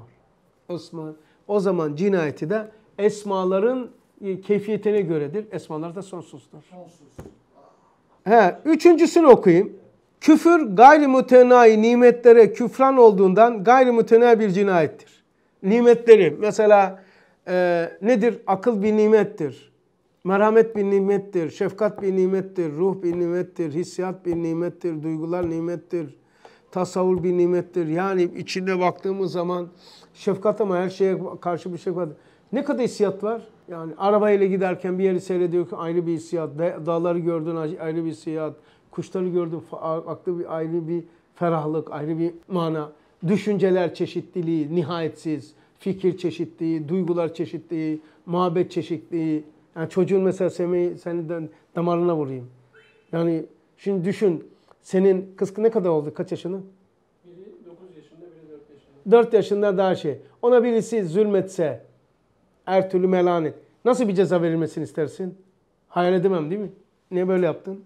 Osman, o zaman cinayeti de esmaların e, keyfiyetine göredir. Esmalar da sonsuzdur. Sonsuz. He, üçüncüsünü okuyayım. Küfür gayrimütenayi nimetlere küfran olduğundan gayrimütenayi bir cinayettir. Nimetleri mesela e, nedir? Akıl bir nimettir. Merhamet bir nimettir, şefkat bir nimettir, ruh bir nimettir, hissiyat bir nimettir, duygular nimettir, tasavvur bir nimettir. Yani içinde baktığımız zaman şefkat ama her şeye karşı bir şefkat. Ne kadar hissiyat var? Yani arabayla giderken bir yeri seyrediyor ki ayrı bir hissiyat. Dağları gördün ayrı bir hissiyat. Kuşları gördün aklı bir ayrı bir ferahlık, ayrı bir mana. Düşünceler çeşitliliği nihayetsiz. Fikir çeşitliliği, duygular çeşitliliği, muhabbet çeşitliliği, yani çocuğun mesela sevmeyi senin damarına vurayım. Yani şimdi düşün senin kız ne kadar oldu? Kaç yaşında? Biri 9 yaşında, biri 4 yaşında. 4 yaşında daha şey. Ona birisi zulmetse, her türlü melanet. Nasıl bir ceza verilmesini istersin? Hayal edemem değil mi? Niye böyle yaptın?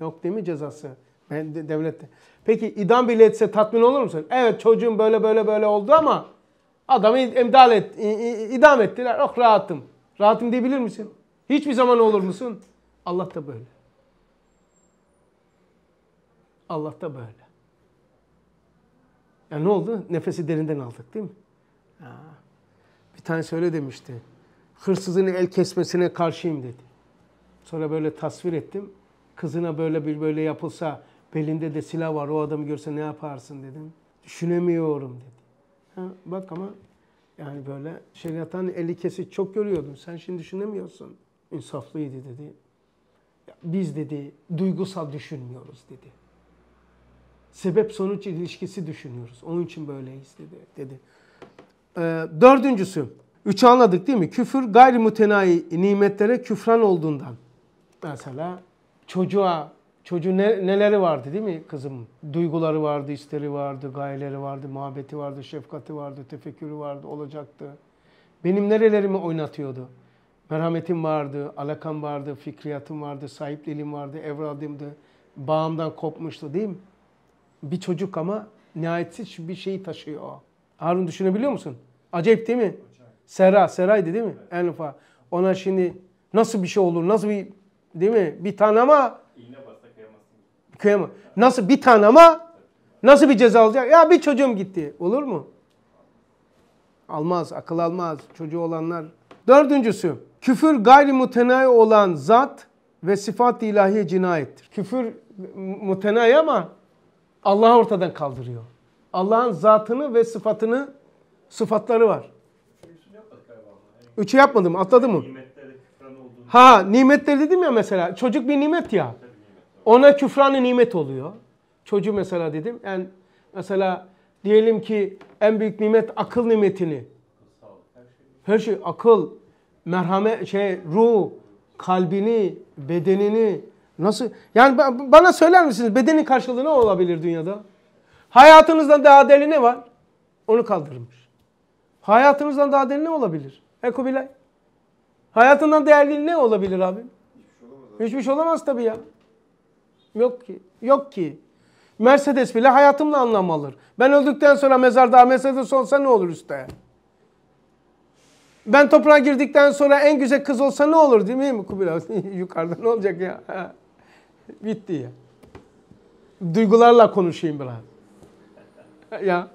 Yok değil mi cezası? Ben de, devlette. Peki idam bile etse tatmin olur musun? Evet çocuğum böyle böyle böyle oldu ama adamı imdal et, idam ettiler. Yok oh, rahatım. Rahatım diyebilir misin? Hiçbir zaman olur musun? Allah da böyle. Allah da böyle. Ya ne oldu? Nefesi derinden aldık değil mi? Ya. Bir tane söyle demişti. Hırsızın el kesmesine karşıyım dedi. Sonra böyle tasvir ettim. Kızına böyle bir böyle yapılsa belinde de silah var o adamı görse ne yaparsın dedim. Düşünemiyorum dedi. Ha, bak ama yani böyle şeriatan eli kesik çok görüyordum. Sen şimdi düşünemiyorsun. İnsaflıydı dedi. Ya biz dedi duygusal düşünmüyoruz dedi. Sebep sonuç ilişkisi düşünüyoruz. Onun için böyleyiz dedi. dedi. Ee, dördüncüsü. Üçü anladık değil mi? Küfür gayri mütenayi nimetlere küfran olduğundan. Mesela çocuğa çocuğun ne, neleri vardı değil mi kızım? Duyguları vardı, hisleri vardı, gayeleri vardı, muhabbeti vardı, şefkati vardı, tefekkürü vardı, olacaktı. Benim nerelerimi oynatıyordu? Merhametim vardı, alakam vardı, fikriyatım vardı, sahipliğim vardı, evladımdı. Bağımdan kopmuştu değil mi? Bir çocuk ama nihayetsiz bir şeyi taşıyor o. Harun düşünebiliyor musun? Acayip değil mi? Sera, Sera'ydı değil mi? Enfa. Ona şimdi nasıl bir şey olur, nasıl bir değil mi? Bir tane ama Köye mi? Nasıl bir tane ama nasıl bir ceza alacak? Ya bir çocuğum gitti. Olur mu? Almaz, akıl almaz. Çocuğu olanlar. Dördüncüsü, küfür gayri mutenayi olan zat ve sıfat ilahi cinayettir. Küfür mutenayi ama Allah'ı ortadan kaldırıyor. Allah'ın zatını ve sıfatını, sıfatları var. Üçü yapmadım, atladı mı? Ha nimetler dedim ya mesela. Çocuk bir nimet ya. Ona küfranı nimet oluyor. Çocuğu mesela dedim. Yani mesela diyelim ki en büyük nimet akıl nimetini. Her şey akıl, merhamet, şey, ruh, kalbini, bedenini nasıl? Yani bana söyler misiniz bedenin karşılığı ne olabilir dünyada? Hayatınızdan daha deli ne var? Onu kaldırmış. Hayatınızdan daha değerli ne olabilir? Eko Bilal. Hayatından değerli ne olabilir abi? Hiçbir şey olamaz şey tabii ya. Yok ki. Yok ki. Mercedes bile hayatımla anlam alır. Ben öldükten sonra mezarda Mercedes olsa ne olur üste? Ben toprağa girdikten sonra en güzel kız olsa ne olur değil mi Kubilay? Yukarıda ne olacak ya? Bitti ya. Duygularla konuşayım biraz. ya.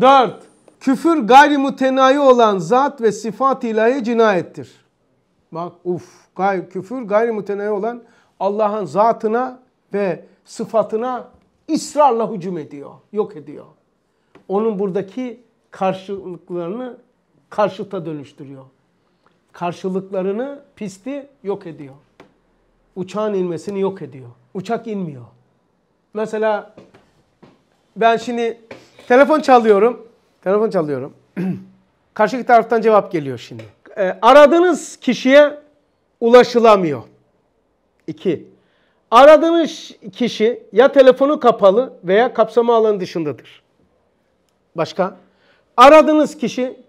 Dört. Küfür gayri mutenayi olan zat ve sıfat ilahi cinayettir. Bak uf. Gay, küfür gayri mutenayi olan Allah'ın zatına ve sıfatına ısrarla hücum ediyor, yok ediyor. Onun buradaki karşılıklarını karşıta dönüştürüyor. Karşılıklarını pisti yok ediyor. Uçağın inmesini yok ediyor. Uçak inmiyor. Mesela ben şimdi telefon çalıyorum. Telefon çalıyorum. Karşıki taraftan cevap geliyor şimdi. E, aradığınız kişiye ulaşılamıyor. İki. Aradığımız kişi ya telefonu kapalı veya kapsama alanı dışındadır. Başka? Aradığınız kişi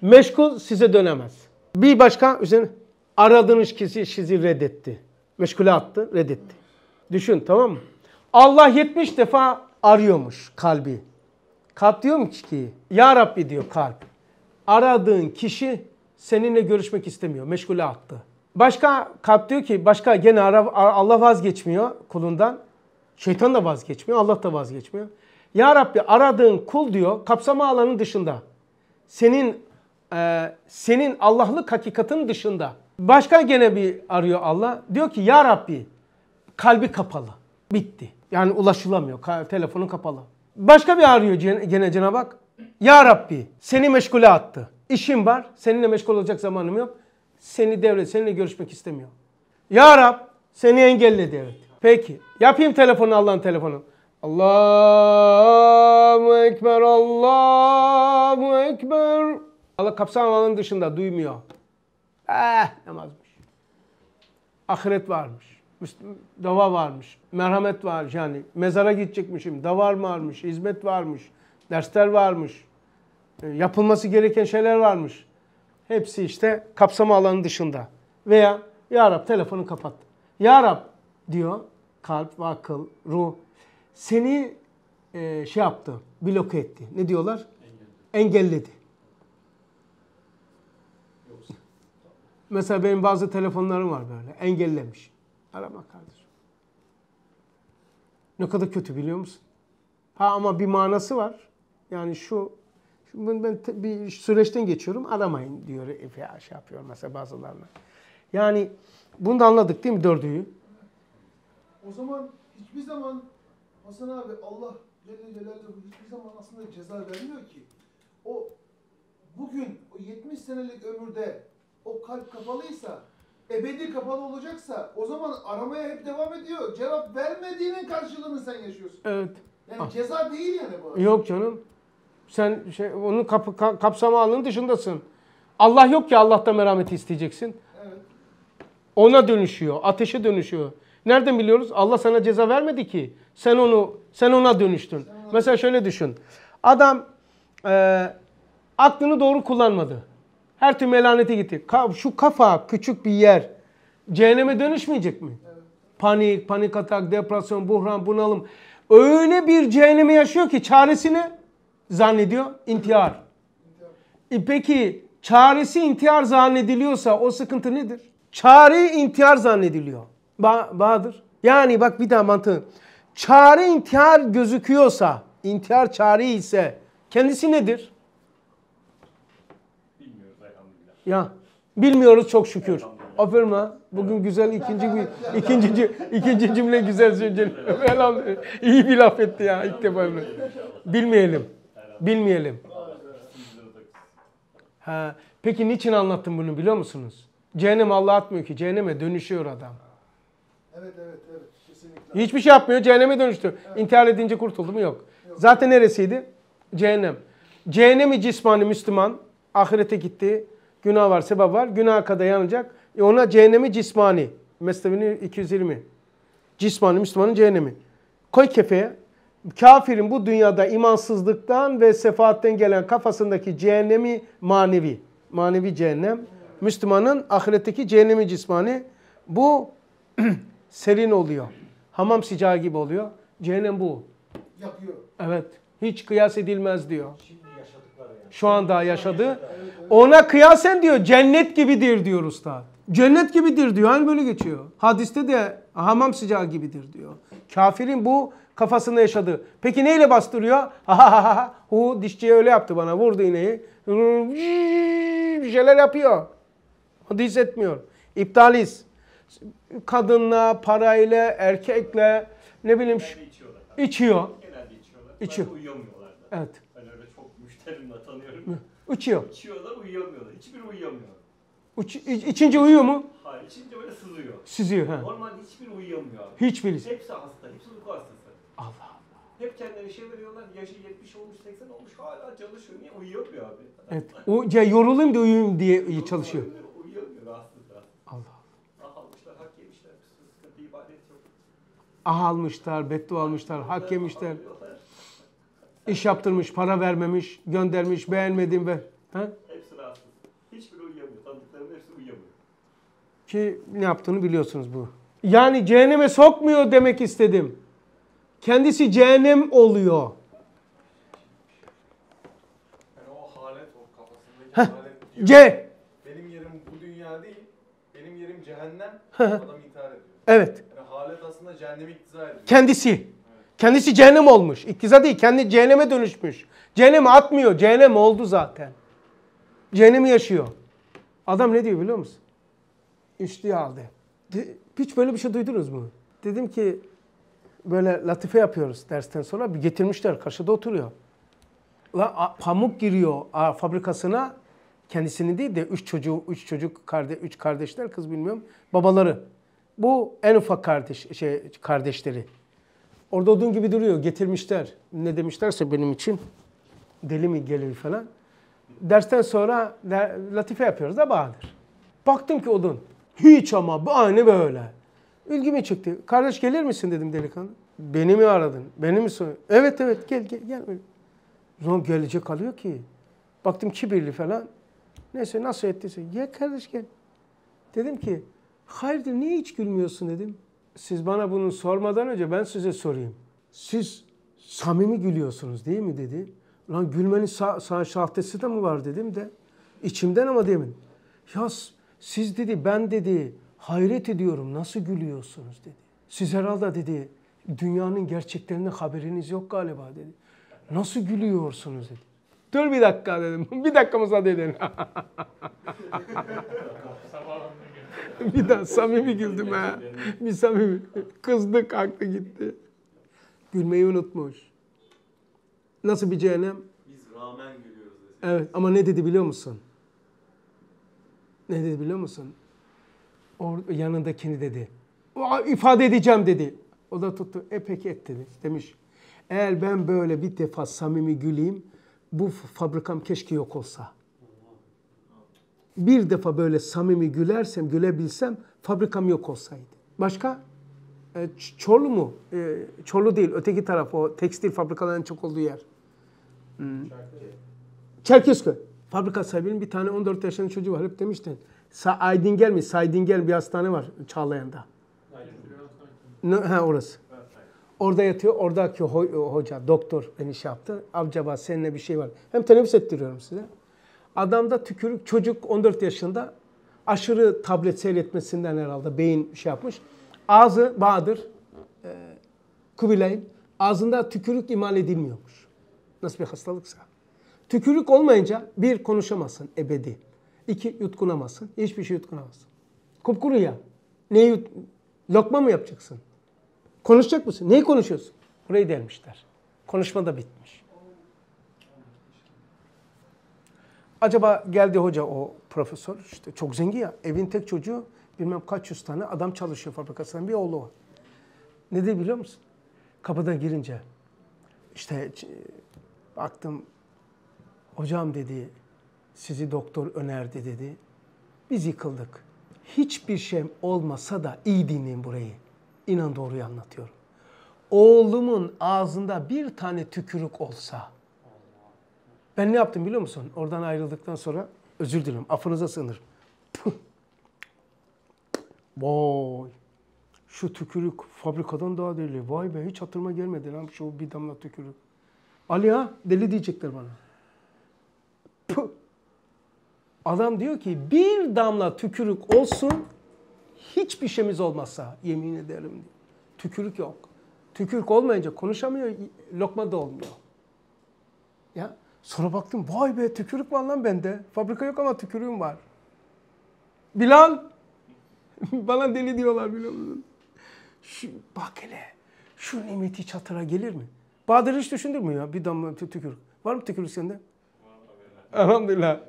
meşgul size dönemez. Bir başka üzerine aradığınız kişi sizi reddetti. Meşgule attı, reddetti. Düşün tamam mı? Allah 70 defa arıyormuş kalbi. Kalp diyor ki ya Rabbi diyor kalp. Aradığın kişi seninle görüşmek istemiyor. Meşgule attı. Başka kalp diyor ki başka gene Allah vazgeçmiyor kulundan. Şeytan da vazgeçmiyor, Allah da vazgeçmiyor. Ya Rabbi aradığın kul diyor kapsama alanı dışında. Senin e, senin Allah'lık hakikatin dışında. Başka gene bir arıyor Allah. Diyor ki ya Rabbi kalbi kapalı. Bitti. Yani ulaşılamıyor. Ka telefonu kapalı. Başka bir arıyor gene Cenab-ı Hak. Ya Rabbi seni meşgule attı. İşim var. Seninle meşgul olacak zamanım yok. Seni devlet seninle görüşmek istemiyor. Ya Rab seni engelledi devlet. Peki yapayım telefonu Allah'ın telefonu. Allahu Ekber, Allahu Ekber. Allah kapsam alanın dışında duymuyor. Eh namazmış. Ahiret varmış. Dava varmış. Merhamet var yani. Mezara gidecekmişim. Davar varmış. Hizmet varmış. Dersler varmış. E, yapılması gereken şeyler varmış. Hepsi işte kapsama alanı dışında. Veya Ya Rab telefonu kapat. Ya Rab diyor kalp ve akıl, ruh seni e, şey yaptı, bloke etti. Ne diyorlar? Engelledi. Engelledi. Mesela benim bazı telefonlarım var böyle. Engellemiş. Arama kardeşim. Ne kadar kötü biliyor musun? Ha ama bir manası var. Yani şu Şimdi ben bir süreçten geçiyorum aramayın diyor veya şey yapıyor mesela bazılarına. Yani bunu da anladık değil mi dördüyü? O zaman hiçbir zaman Hasan abi Allah Celle Celaluhu hiçbir zaman aslında ceza vermiyor ki. O bugün o 70 senelik ömürde o kalp kapalıysa ebedi kapalı olacaksa o zaman aramaya hep devam ediyor. Cevap vermediğinin karşılığını sen yaşıyorsun. Evet. Yani ah. ceza değil yani bu. Yok canım. Sen şey, onun kap, ka, alanının dışındasın. Allah yok ya Allah'tan merhameti isteyeceksin. Ona dönüşüyor, ateşe dönüşüyor. Nereden biliyoruz? Allah sana ceza vermedi ki. Sen onu sen ona dönüştün. Mesela şöyle düşün. Adam e, aklını doğru kullanmadı. Her türlü melanete gitti. Ka şu kafa küçük bir yer cehenneme dönüşmeyecek mi? Panik, panik atak, depresyon, buhran, bunalım. Öyle bir cehennemi yaşıyor ki çaresi zannediyor? İntihar. E peki çaresi intihar zannediliyorsa o sıkıntı nedir? Çare intihar zannediliyor. Ba Bahadır. Yani bak bir daha mantığı. Çare intihar gözüküyorsa, intihar çare ise kendisi nedir? Bilmiyoruz elhamdülillah. Ya bilmiyoruz çok şükür. Aferin ha. Bugün güzel ikinci bir ikinci ikinci cümle güzel söyledi. Elhamdülillah. İyi bir laf etti ya ilk defa. Bilmeyelim. Bilmeyelim. Ha, peki niçin anlattım bunu biliyor musunuz? Cehennem Allah atmıyor ki. Cehenneme dönüşüyor adam. Evet evet evet. Kesinlikle. Hiçbir şey yapmıyor. Cehenneme dönüştü. Evet. İntihar edince kurtuldu mu? Yok. Yok. Zaten neresiydi? Cehennem. Cehennemi cismani Müslüman. Ahirete gitti. Günah var, sebep var. Günah kadar yanacak. E ona cehennemi cismani. Mesnevini 220. Cismani Müslümanın cehennemi. Koy kefeye kafirin bu dünyada imansızlıktan ve sefaatten gelen kafasındaki cehennemi manevi, manevi cehennem, Müslümanın ahiretteki cehennemi cismani bu serin oluyor. Hamam sıcağı gibi oluyor. Cehennem bu. Yapıyor. Evet. Hiç kıyas edilmez diyor. Şimdi yaşadıkları yani. Şu anda yaşadı. Ona kıyasen diyor cennet gibidir diyor usta. Cennet gibidir diyor. Hani böyle geçiyor. Hadiste de hamam sıcağı gibidir diyor. Kafirin bu kafasında yaşadı. Peki neyle bastırıyor? Ha ha ha ha. Hu dişçiye öyle yaptı bana. Vurdu iğneyi. Bir yapıyor. Hadi hissetmiyor. İptaliz. Kadınla, parayla, erkekle ne bileyim içiyor. içiyor. İçiyor. Uyuyamıyorlar da. Evet. Ben öyle çok müşterimle tanıyorum. İçiyor. İçiyorlar uyuyamıyorlar. Hiçbiri uyuyamıyor. Uç, iç, içince uyuyor mu? Hayır, içince böyle sızıyor. Sızıyor ha. Normalde hiçbiri uyuyamıyor abi. Hiçbirisi. Hepsi hasta, hepsi uyku hastası. Allah Allah. Hep kendine şey veriyorlar. Yaşı 70 olmuş, 80 olmuş. Hala çalışıyor. Niye? Uyuyamıyor abi. Evet. O ya, yorulayım da uyuyayım diye Yorulma çalışıyor. Uyuyamıyor aslında. Allah Allah. Ah almışlar, hak yemişler. Sıkıntı ibadet yok. Ah almışlar, beddua almışlar, hak yemişler. İş yaptırmış, para vermemiş, göndermiş, beğenmedim ve... Ha? Hepsi rahatsız. Hiçbiri uyuyamıyor. Tanıdıklarımın hepsi uyuyamıyor. Ki ne yaptığını biliyorsunuz bu. Yani cehenneme sokmuyor demek istedim kendisi cehennem oluyor. Yani o halet o kafasındaki halet diyor. C. Benim yerim bu dünya değil. Benim yerim cehennem. Adam intihar ediyor. Evet. Yani halet aslında cehennemi iktiza ediyor. Kendisi. Evet. Kendisi cehennem olmuş. İktiza değil. Kendi cehenneme dönüşmüş. Cehennem atmıyor. Cehennem oldu zaten. Cehennemi yaşıyor. Adam ne diyor biliyor musun? İçtiği halde. De, hiç böyle bir şey duydunuz mu? Dedim ki böyle latife yapıyoruz dersten sonra. Getirmişler karşıda oturuyor. La, a, pamuk giriyor a, fabrikasına kendisini değil de üç çocuğu, üç çocuk kardeş, üç kardeşler kız bilmiyorum babaları. Bu en ufak kardeş şey kardeşleri. Orada odun gibi duruyor. Getirmişler. Ne demişlerse benim için deli mi gelir falan. Dersten sonra der, latife yapıyoruz da bağdır Baktım ki odun. Hiç ama aynı böyle. İlgimi çekti. Kardeş gelir misin dedim delikanlı. Beni mi aradın? Beni mi soruyorsun? Evet evet gel gel gel. Ulan gelecek kalıyor ki. Baktım kibirli falan. Neyse nasıl ettiyse. Gel kardeş gel. Dedim ki hayırdır niye hiç gülmüyorsun dedim. Siz bana bunu sormadan önce ben size sorayım. Siz samimi gülüyorsunuz değil mi dedi. Lan gülmenin sağ, sağ şahtesi de mi var dedim de. İçimden ama demin. Ya siz dedi ben dedi hayret ediyorum nasıl gülüyorsunuz dedi. Siz herhalde dedi dünyanın gerçeklerinin haberiniz yok galiba dedi. Nasıl gülüyorsunuz dedi. Dur bir dakika dedim. Bir dakika müsaade edin. bir daha samimi güldüm ha. Bir samimi. Kızdı kalktı gitti. Gülmeyi unutmuş. Nasıl bir cehennem? Biz rağmen gülüyoruz. Evet ama ne dedi biliyor musun? Ne dedi biliyor musun? Or, yanındakini dedi. ifade edeceğim dedi. O da tuttu. E peki et dedi. Demiş. Eğer ben böyle bir defa samimi güleyim bu fabrikam keşke yok olsa. Bir defa böyle samimi gülersem, gülebilsem fabrikam yok olsaydı. Başka? E, Çorlu mu? E, Çorlu değil, öteki taraf o tekstil fabrikaların çok olduğu yer. Hmm. Çerkezköy. Fabrika sahibinin bir tane 14 yaşında çocuğu var. Hep demiştin. Sa Aydingel mi? Saydingel bir hastane var Çağlayan'da. Ha orası. Orada yatıyor, oradaki ho- hoca, doktor beni şey yaptı. Amcaba seninle bir şey var. Hem teneffüs ettiriyorum size. Adamda tükürük, çocuk 14 yaşında aşırı tablet seyretmesinden herhalde beyin şey yapmış. Ağzı Bahadır, e, Kubilay'ın ağzında tükürük imal edilmiyormuş. Nasıl bir hastalıksa. Tükürük olmayınca bir konuşamazsın ebedi. İki, yutkunamazsın. Hiçbir şey yutkunamazsın. Kupkuru ya. Neyi yut... Lokma mı yapacaksın? Konuşacak mısın? Neyi konuşuyorsun? Burayı delmişler. Konuşma da bitmiş. Acaba geldi hoca o profesör işte çok zengin ya evin tek çocuğu bilmem kaç yüz tane adam çalışıyor fabrikasından bir oğlu var. Ne dedi biliyor musun? Kapıdan girince işte baktım hocam dedi sizi doktor önerdi dedi. Biz yıkıldık. Hiçbir şey olmasa da iyi dinleyin burayı. İnan doğruyu anlatıyorum. Oğlumun ağzında bir tane tükürük olsa. Ben ne yaptım biliyor musun? Oradan ayrıldıktan sonra özür dilerim. Affınıza sığınırım. Vay. Şu tükürük fabrikadan daha deli. Vay be hiç hatırıma gelmedi lan şu bir damla tükürük. Ali ha deli diyecekler bana. Puh. Adam diyor ki bir damla tükürük olsun hiçbir şeyimiz olmazsa yemin ederim diyor. Tükürük yok. Tükürük olmayınca konuşamıyor, lokma da olmuyor. Ya sonra baktım vay be tükürük var lan bende. Fabrika yok ama tükürüğüm var. Bilal bana deli diyorlar biliyor musun? Şu, bak hele şu nimeti çatıra gelir mi? Bahadır hiç düşündür mü ya bir damla tükürük? Var mı tükürük sende? Elhamdülillah.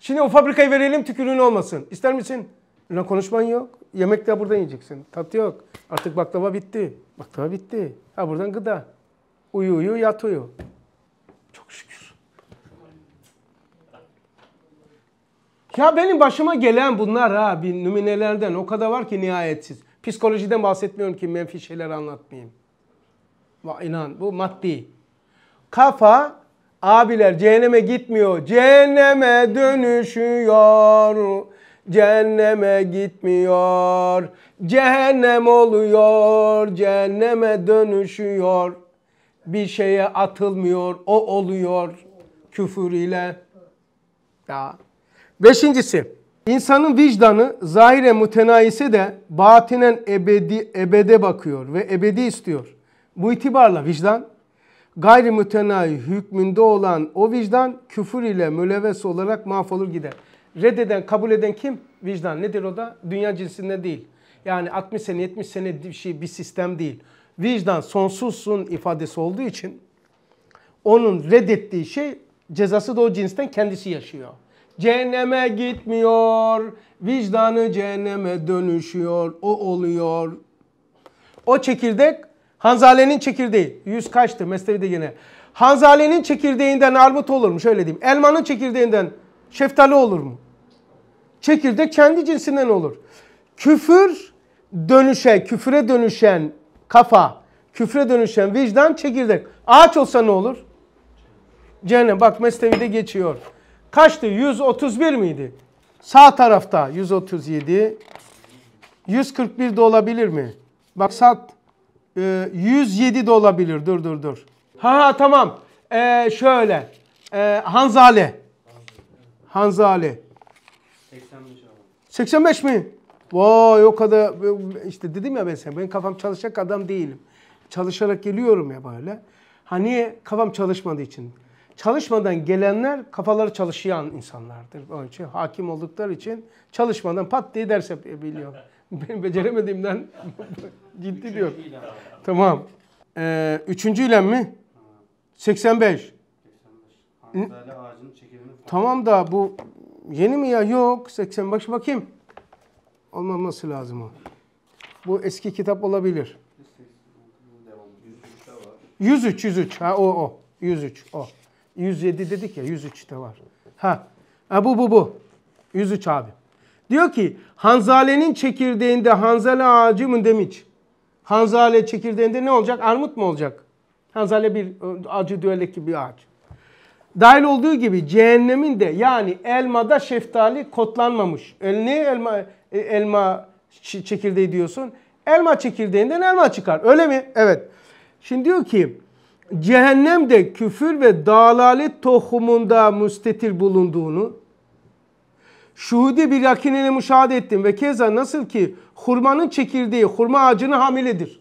Şimdi o fabrikayı verelim tükürüğün olmasın. İster misin? Ulan konuşman yok. Yemek de burada yiyeceksin. Tat yok. Artık baklava bitti. Baklava bitti. Ha buradan gıda. Uyu uyu yat uyu. Çok şükür. Ya benim başıma gelen bunlar ha bir numinelerden o kadar var ki nihayetsiz. Psikolojiden bahsetmiyorum ki menfi şeyler anlatmayayım. Va, inan bu maddi. Kafa Abiler cehenneme gitmiyor. Cehenneme dönüşüyor. Cehenneme gitmiyor. Cehennem oluyor. Cehenneme dönüşüyor. Bir şeye atılmıyor. O oluyor. Küfür ile. Ya. Beşincisi. İnsanın vicdanı zahire mütenayise de batinen ebedi, ebede bakıyor ve ebedi istiyor. Bu itibarla vicdan gayrimütenayi hükmünde olan o vicdan küfür ile müleves olarak mahvolur gider. Reddeden, kabul eden kim? Vicdan. Nedir o da? Dünya cinsinde değil. Yani 60 sene, 70 sene şey bir sistem değil. Vicdan sonsuzsun ifadesi olduğu için onun reddettiği şey cezası da o cinsten kendisi yaşıyor. Cehenneme gitmiyor, vicdanı cehenneme dönüşüyor, o oluyor. O çekirdek Hanzalenin çekirdeği. yüz kaçtı? Mesnevi de yine. Hanzalenin çekirdeğinden armut olur mu? Şöyle diyeyim. Elmanın çekirdeğinden şeftali olur mu? Çekirdek kendi cinsinden olur. Küfür dönüşe, küfüre dönüşen kafa, küfre dönüşen vicdan çekirdek. Ağaç olsa ne olur? Cehennem. Bak Mesnevi'de geçiyor. Kaçtı? 131 miydi? Sağ tarafta 137. 141 de olabilir mi? Bak sağ 107 ee, de olabilir. Dur dur dur. Ha tamam. E, şöyle. E, Hanzale. Hanzale. 85 85 mi? Vay o kadar işte dedim ya ben sen benim kafam çalışacak adam değilim. Çalışarak geliyorum ya böyle. Hani kafam çalışmadığı için. Çalışmadan gelenler kafaları çalışan insanlardır. Onun için hakim oldukları için çalışmadan pat diye ders yapabiliyor. benim beceremediğimden Ciddi üçüncü diyor. İlan. Tamam. Ee, üçüncü ilan mi? 85. 85. Tamam da bu yeni mi ya? Yok. 85 bakayım. Olmaması lazım o. Bu eski kitap olabilir. 103, 103. Ha o o. 103 o. 107 dedik ya 103 de var. Ha. ha bu bu bu. 103 abi. Diyor ki Hanzale'nin çekirdeğinde Hanzale ağacı mı demiş? Hanzale çekirdeğinde ne olacak? Armut mu olacak? Hanzale bir e, acı düellek gibi bir ağaç. Dahil olduğu gibi cehennemin de yani elmada şeftali kotlanmamış. El, ne elma, e, elma çekirdeği diyorsun? Elma çekirdeğinden elma çıkar. Öyle mi? Evet. Şimdi diyor ki cehennemde küfür ve dalalet tohumunda müstetir bulunduğunu Şuhudi bir yakinini müşahede ettim ve keza nasıl ki hurmanın çekirdeği hurma ağacını hamiledir.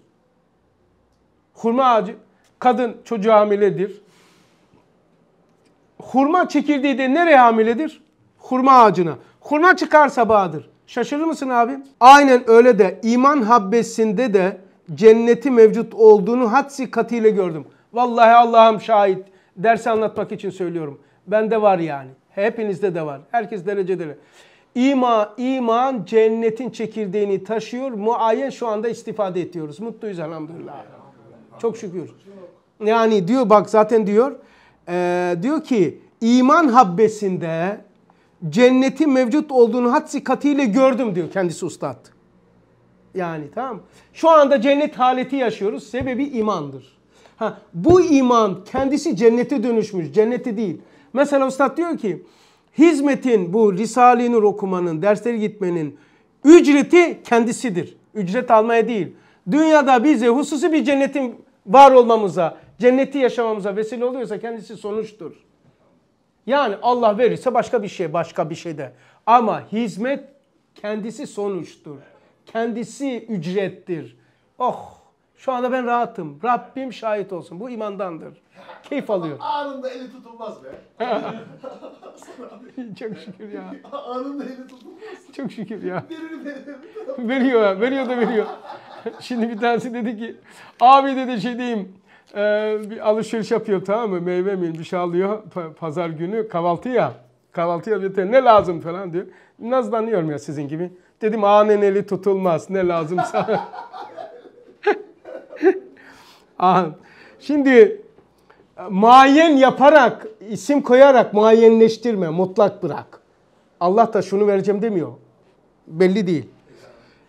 Hurma ağacı kadın çocuğu hamiledir. Hurma çekirdeği de nereye hamiledir? Hurma ağacına. Hurma çıkar sabahdır. Şaşırır mısın abim? Aynen öyle de iman habbesinde de cenneti mevcut olduğunu hadsi katıyla gördüm. Vallahi Allah'ım şahit. Dersi anlatmak için söylüyorum. Bende var yani. Hepinizde de var. Herkes dereceleri. İma, iman cennetin çekirdeğini taşıyor. Muayen şu anda istifade ediyoruz. Mutluyuz elhamdülillah. Çok şükür. Yani diyor bak zaten diyor. Ee, diyor ki iman habbesinde cennetin mevcut olduğunu hadsi katiyle gördüm diyor kendisi ustad. Yani tamam. Şu anda cennet haleti yaşıyoruz. Sebebi imandır. Ha, bu iman kendisi cennete dönüşmüş. Cennete değil. Mesela Üstad diyor ki hizmetin bu Risale-i Nur okumanın, derslere gitmenin ücreti kendisidir. Ücret almaya değil. Dünyada bize hususi bir cennetin var olmamıza, cenneti yaşamamıza vesile oluyorsa kendisi sonuçtur. Yani Allah verirse başka bir şey, başka bir şey de. Ama hizmet kendisi sonuçtur. Kendisi ücrettir. Oh şu anda ben rahatım. Rabbim şahit olsun. Bu imandandır. Keyif alıyor. Anında eli tutulmaz be. Çok şükür ya. Anında eli tutulmaz. Çok şükür ya. veriyor, ya, veriyor da veriyor. Şimdi bir tanesi dedi ki, abi dedi şey diyeyim, e, bir alışveriş yapıyor tamam mı? Meyve mi bir şey alıyor. Pazar günü kahvaltı ya. Kahvaltı yapıyor. Ne lazım falan diyor. Nazlanıyorum ya sizin gibi. Dedim anen eli tutulmaz. Ne lazımsa. Şimdi e, muayyen yaparak, isim koyarak muayyenleştirme, mutlak bırak. Allah da şunu vereceğim demiyor. Belli değil.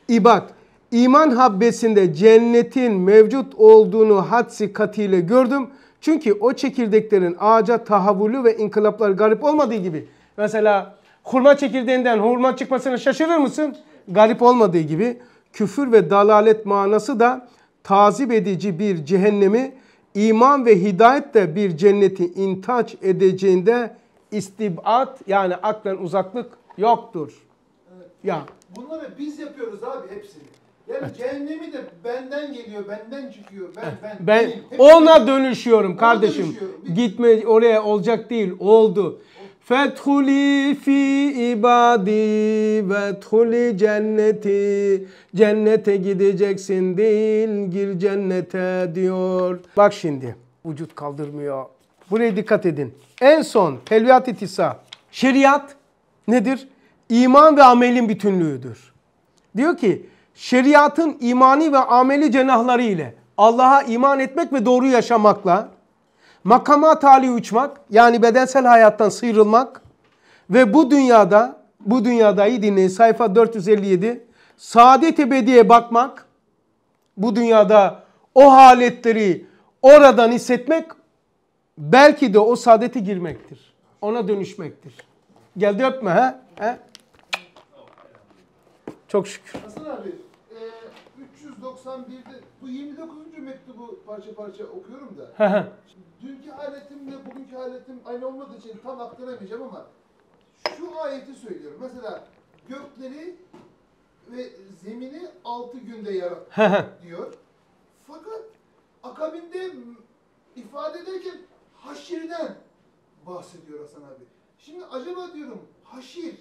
İbad, iman habbesinde cennetin mevcut olduğunu hadsi katiyle gördüm. Çünkü o çekirdeklerin ağaca tahavvülü ve inkılaplar garip olmadığı gibi. Mesela hurma çekirdeğinden hurma çıkmasına şaşırır mısın? Garip olmadığı gibi küfür ve dalalet manası da tazip edici bir cehennemi iman ve hidayetle bir cenneti intaç edeceğinde istibat yani aklen uzaklık yoktur. Evet. Ya. Bunları biz yapıyoruz abi hepsini. Yani evet. cehennemi de benden geliyor, benden çıkıyor. Ben ben. Ben ona dönüşüyorum ona kardeşim. Dönüşüyorum. Gitme oraya olacak değil. Oldu. Fethuli fi ibadi ve thuli cenneti. Cennete gideceksin değil gir cennete diyor. Bak şimdi vücut kaldırmıyor. Buraya dikkat edin. En son telviyat itisa. Şeriat nedir? İman ve amelin bütünlüğüdür. Diyor ki şeriatın imani ve ameli cenahları ile Allah'a iman etmek ve doğru yaşamakla makama tali uçmak yani bedensel hayattan sıyrılmak ve bu dünyada bu dünyada iyi dinleyin sayfa 457 saadet ebediye bakmak bu dünyada o haletleri oradan hissetmek belki de o saadete girmektir. Ona dönüşmektir. Geldi öpme ha? ha? Çok şükür. Hasan abi e, 391'de bu 29. mektubu parça parça okuyorum da dünkü aletimle bugünkü aletim aynı olmadığı için tam aktaramayacağım ama şu ayeti söylüyorum. Mesela gökleri ve zemini altı günde yarattı diyor. Fakat akabinde ifade ederken haşirden bahsediyor Hasan abi. Şimdi acaba diyorum haşir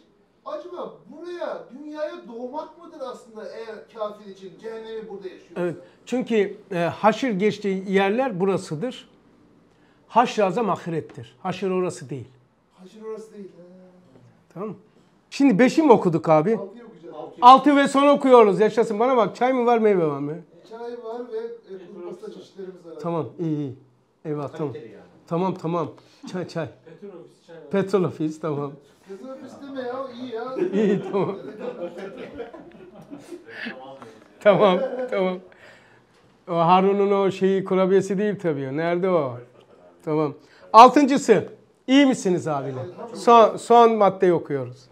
acaba buraya dünyaya doğmak mıdır aslında eğer kafir için cehennemi burada yaşıyorsa? Evet. Çünkü e, haşir geçtiği yerler burasıdır haşrazam ahirettir. Haşir orası değil. Haşir orası değil. He. Tamam Şimdi beşi mi okuduk abi? Altı okuyacağız. Altı ve son okuyoruz. Yaşasın. Bana bak çay mı var meyve var mı? Çay var ve e, kuru çeşitlerimiz var. Tamam iyi iyi. Eyvah tamam. Yani. Tamam tamam. Çay çay. Petrol çay var. tamam. Petrol deme ya iyi ya. İyi tamam. tamam tamam. O Harun'un o şeyi kurabiyesi değil tabii. Nerede o? Tamam. Altıncısı. İyi misiniz abiler? Son, son maddeyi okuyoruz.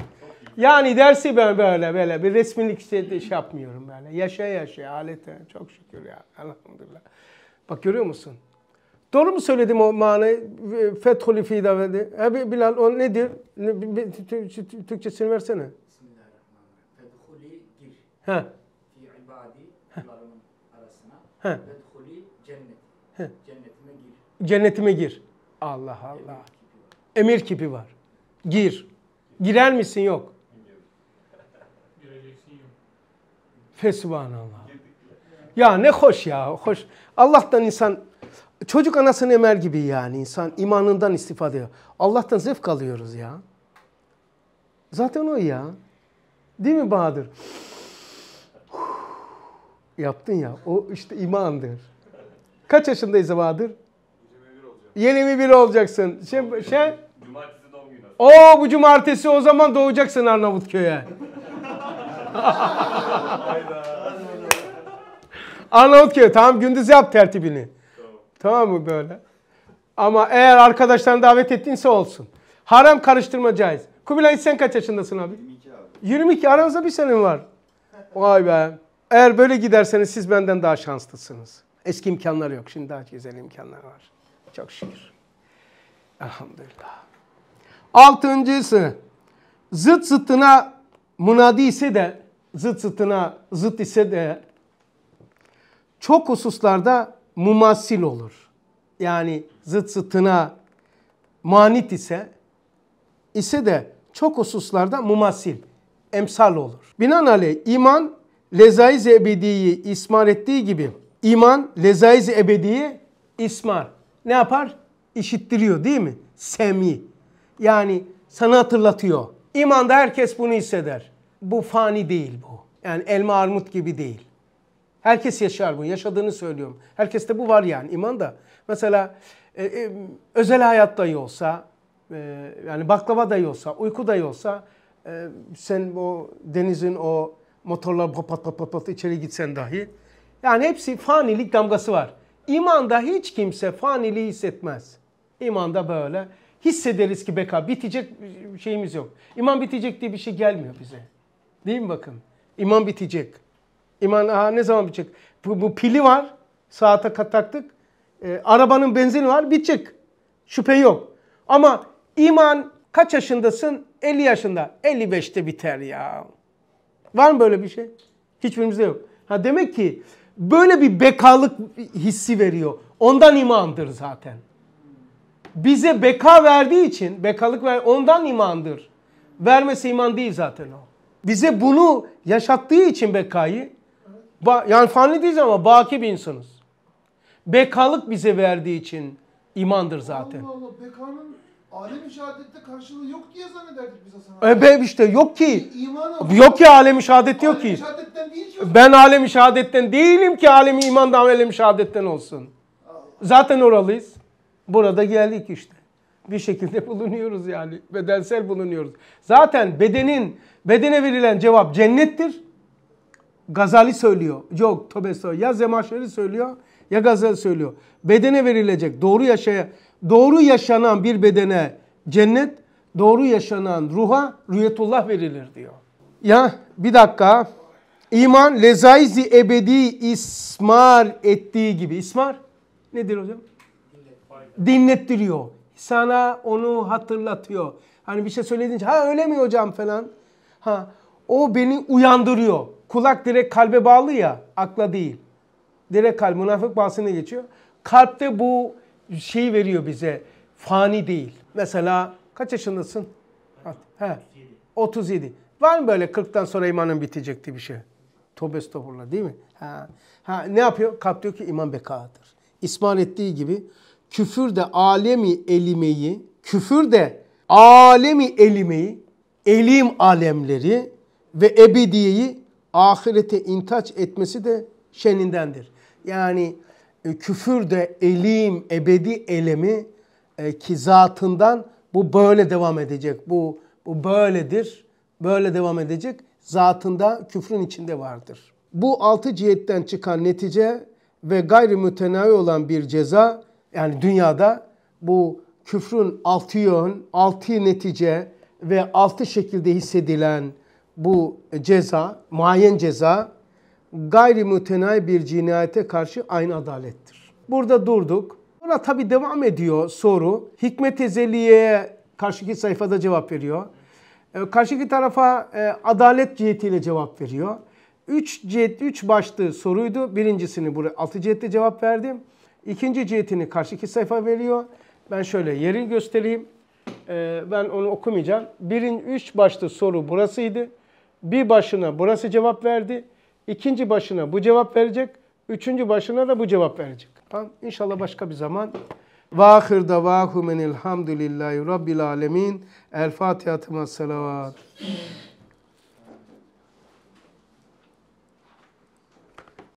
Yani dersi ben böyle böyle bir resmilik işte şey yapmıyorum böyle. Yaşa yaşa alete çok şükür ya elhamdülillah. Bak görüyor musun? Doğru mu söyledim o manayı? E, Fethulü fi davedi. Abi Bilal o nedir? Türkçesini versene. Bismillahirrahmanirrahim. Fethulü gir. Ha. Fi ibadi arasına. Ha. Cennetime gir. Allah Allah. Emir kipi var. Gir. Girer misin? Yok. Allah. Ya ne hoş ya. Hoş. Allah'tan insan çocuk anasını emer gibi yani insan imanından istifade ediyor. Allah'tan zevk alıyoruz ya. Zaten o ya. Değil mi Bahadır? Yaptın ya. O işte imandır. Kaç yaşındayız Bahadır? 21 olacaksın. Şey, şey... Cumartesi doğum günü. Oo bu cumartesi o zaman doğacaksın Arnavutköy'e. Arnavutköy tamam gündüz yap tertibini. Tamam. tamam mı böyle? Ama eğer arkadaşlarını davet ettinse olsun. Haram karıştırma caiz. Kubilay sen kaç yaşındasın abi? 22 abi. 22 aranızda bir senin var. Vay be. Eğer böyle giderseniz siz benden daha şanslısınız. Eski imkanlar yok. Şimdi daha güzel imkanlar var. Çok şükür. Elhamdülillah. Altıncısı zıt zıtına münadi ise de zıt zıtına zıt ise de çok hususlarda mumasil olur. Yani zıt zıtına manit ise ise de çok hususlarda mumasil, emsal olur. Binaenaleyh iman lezaiz ebediyi ismar ettiği gibi iman lezaiz ebediyi ismar ne yapar? İşittiriyor değil mi? Semi. Yani sana hatırlatıyor. İmanda herkes bunu hisseder. Bu fani değil bu. Yani elma armut gibi değil. Herkes yaşar bunu. Yaşadığını söylüyorum. Herkeste bu var yani imanda. Mesela e, e, özel hayat iyi olsa, e, yani baklava da iyi olsa, uyku iyi olsa e, sen o denizin o motorlar pat pat pat pat içeri gitsen dahi yani hepsi fanilik damgası var. İmanda hiç kimse faniliği hissetmez. İmanda böyle hissederiz ki beka bitecek şeyimiz yok. İman bitecek diye bir şey gelmiyor bize. Değil mi bakın? İman bitecek. İman aha ne zaman bitecek? Bu, bu pili var. Saate taktık. E, arabanın benzini var. Bitecek. Şüphe yok. Ama iman kaç yaşındasın? 50 yaşında. 55'te biter ya. Var mı böyle bir şey? Hiçbirimizde yok. Ha demek ki böyle bir bekalık hissi veriyor. Ondan imandır zaten. Bize beka verdiği için, bekalık ver, ondan imandır. Vermese iman değil zaten o. Bize bunu yaşattığı için bekayı, yani fani değiliz ama baki bir insanız. Bekalık bize verdiği için imandır zaten. Allah Allah, bekanın Alem-i şehadette karşılığı yok diye zannederdik biz Hasan abi. E be işte yok ki. İmanı yok ki alem-i şehadet yok ki. Şehadetten değil ki. Ben alem-i şehadetten değilim ki alemi iman imandan alem şehadetten olsun. Allah. Zaten oralıyız. Burada geldik işte. Bir şekilde bulunuyoruz yani. Bedensel bulunuyoruz. Zaten bedenin, bedene verilen cevap cennettir. Gazali söylüyor. Yok tövbe söylüyor. Ya Zemaşeri söylüyor ya Gazali söylüyor. Bedene verilecek doğru yaşaya Doğru yaşanan bir bedene cennet, doğru yaşanan ruha rüyetullah verilir diyor. Ya bir dakika. İman lezaizi ebedi ismar ettiği gibi. İsmar nedir hocam? Dinlettiriyor. Sana onu hatırlatıyor. Hani bir şey söylediğince ha öyle mi hocam falan. Ha o beni uyandırıyor. Kulak direkt kalbe bağlı ya akla değil. Direkt kalp münafık bahsine geçiyor. Kalpte bu şey veriyor bize. Fani değil. Mesela kaç yaşındasın? He. 37. Var mı böyle 40'tan sonra imanın bitecekti bir şey? Tövbe estağfurullah değil mi? Ha. ha ne yapıyor? Kap diyor ki iman bekadır. İsmail ettiği gibi küfür de alemi elimeyi, küfür de alemi elimeyi, elim alemleri ve ebediyeyi ahirete intaç etmesi de şenindendir. Yani e, küfür de elim, ebedi elemi e, ki zatından bu böyle devam edecek. Bu, bu böyledir, böyle devam edecek. Zatında küfrün içinde vardır. Bu altı cihetten çıkan netice ve gayri mütenavi olan bir ceza yani dünyada bu küfrün altı yön, altı netice ve altı şekilde hissedilen bu ceza, mayen ceza gayrimütenay bir cinayete karşı aynı adalettir. Burada durduk. Sonra tabi devam ediyor soru. Hikmet Ezeli'ye karşıki sayfada cevap veriyor. Ee, karşıki tarafa e, adalet cihetiyle cevap veriyor. Üç cihet, üç başlığı soruydu. Birincisini buraya altı cihette cevap verdim. İkinci cihetini karşıki sayfa veriyor. Ben şöyle yerini göstereyim. Ee, ben onu okumayacağım. Birin üç başlı soru burasıydı. Bir başına burası cevap verdi. İkinci başına bu cevap verecek. Üçüncü başına da bu cevap verecek. Tamam. İnşallah başka bir zaman. Vahir davahu menilhamdülillahi rabbil alemin. El Fatiha salavat.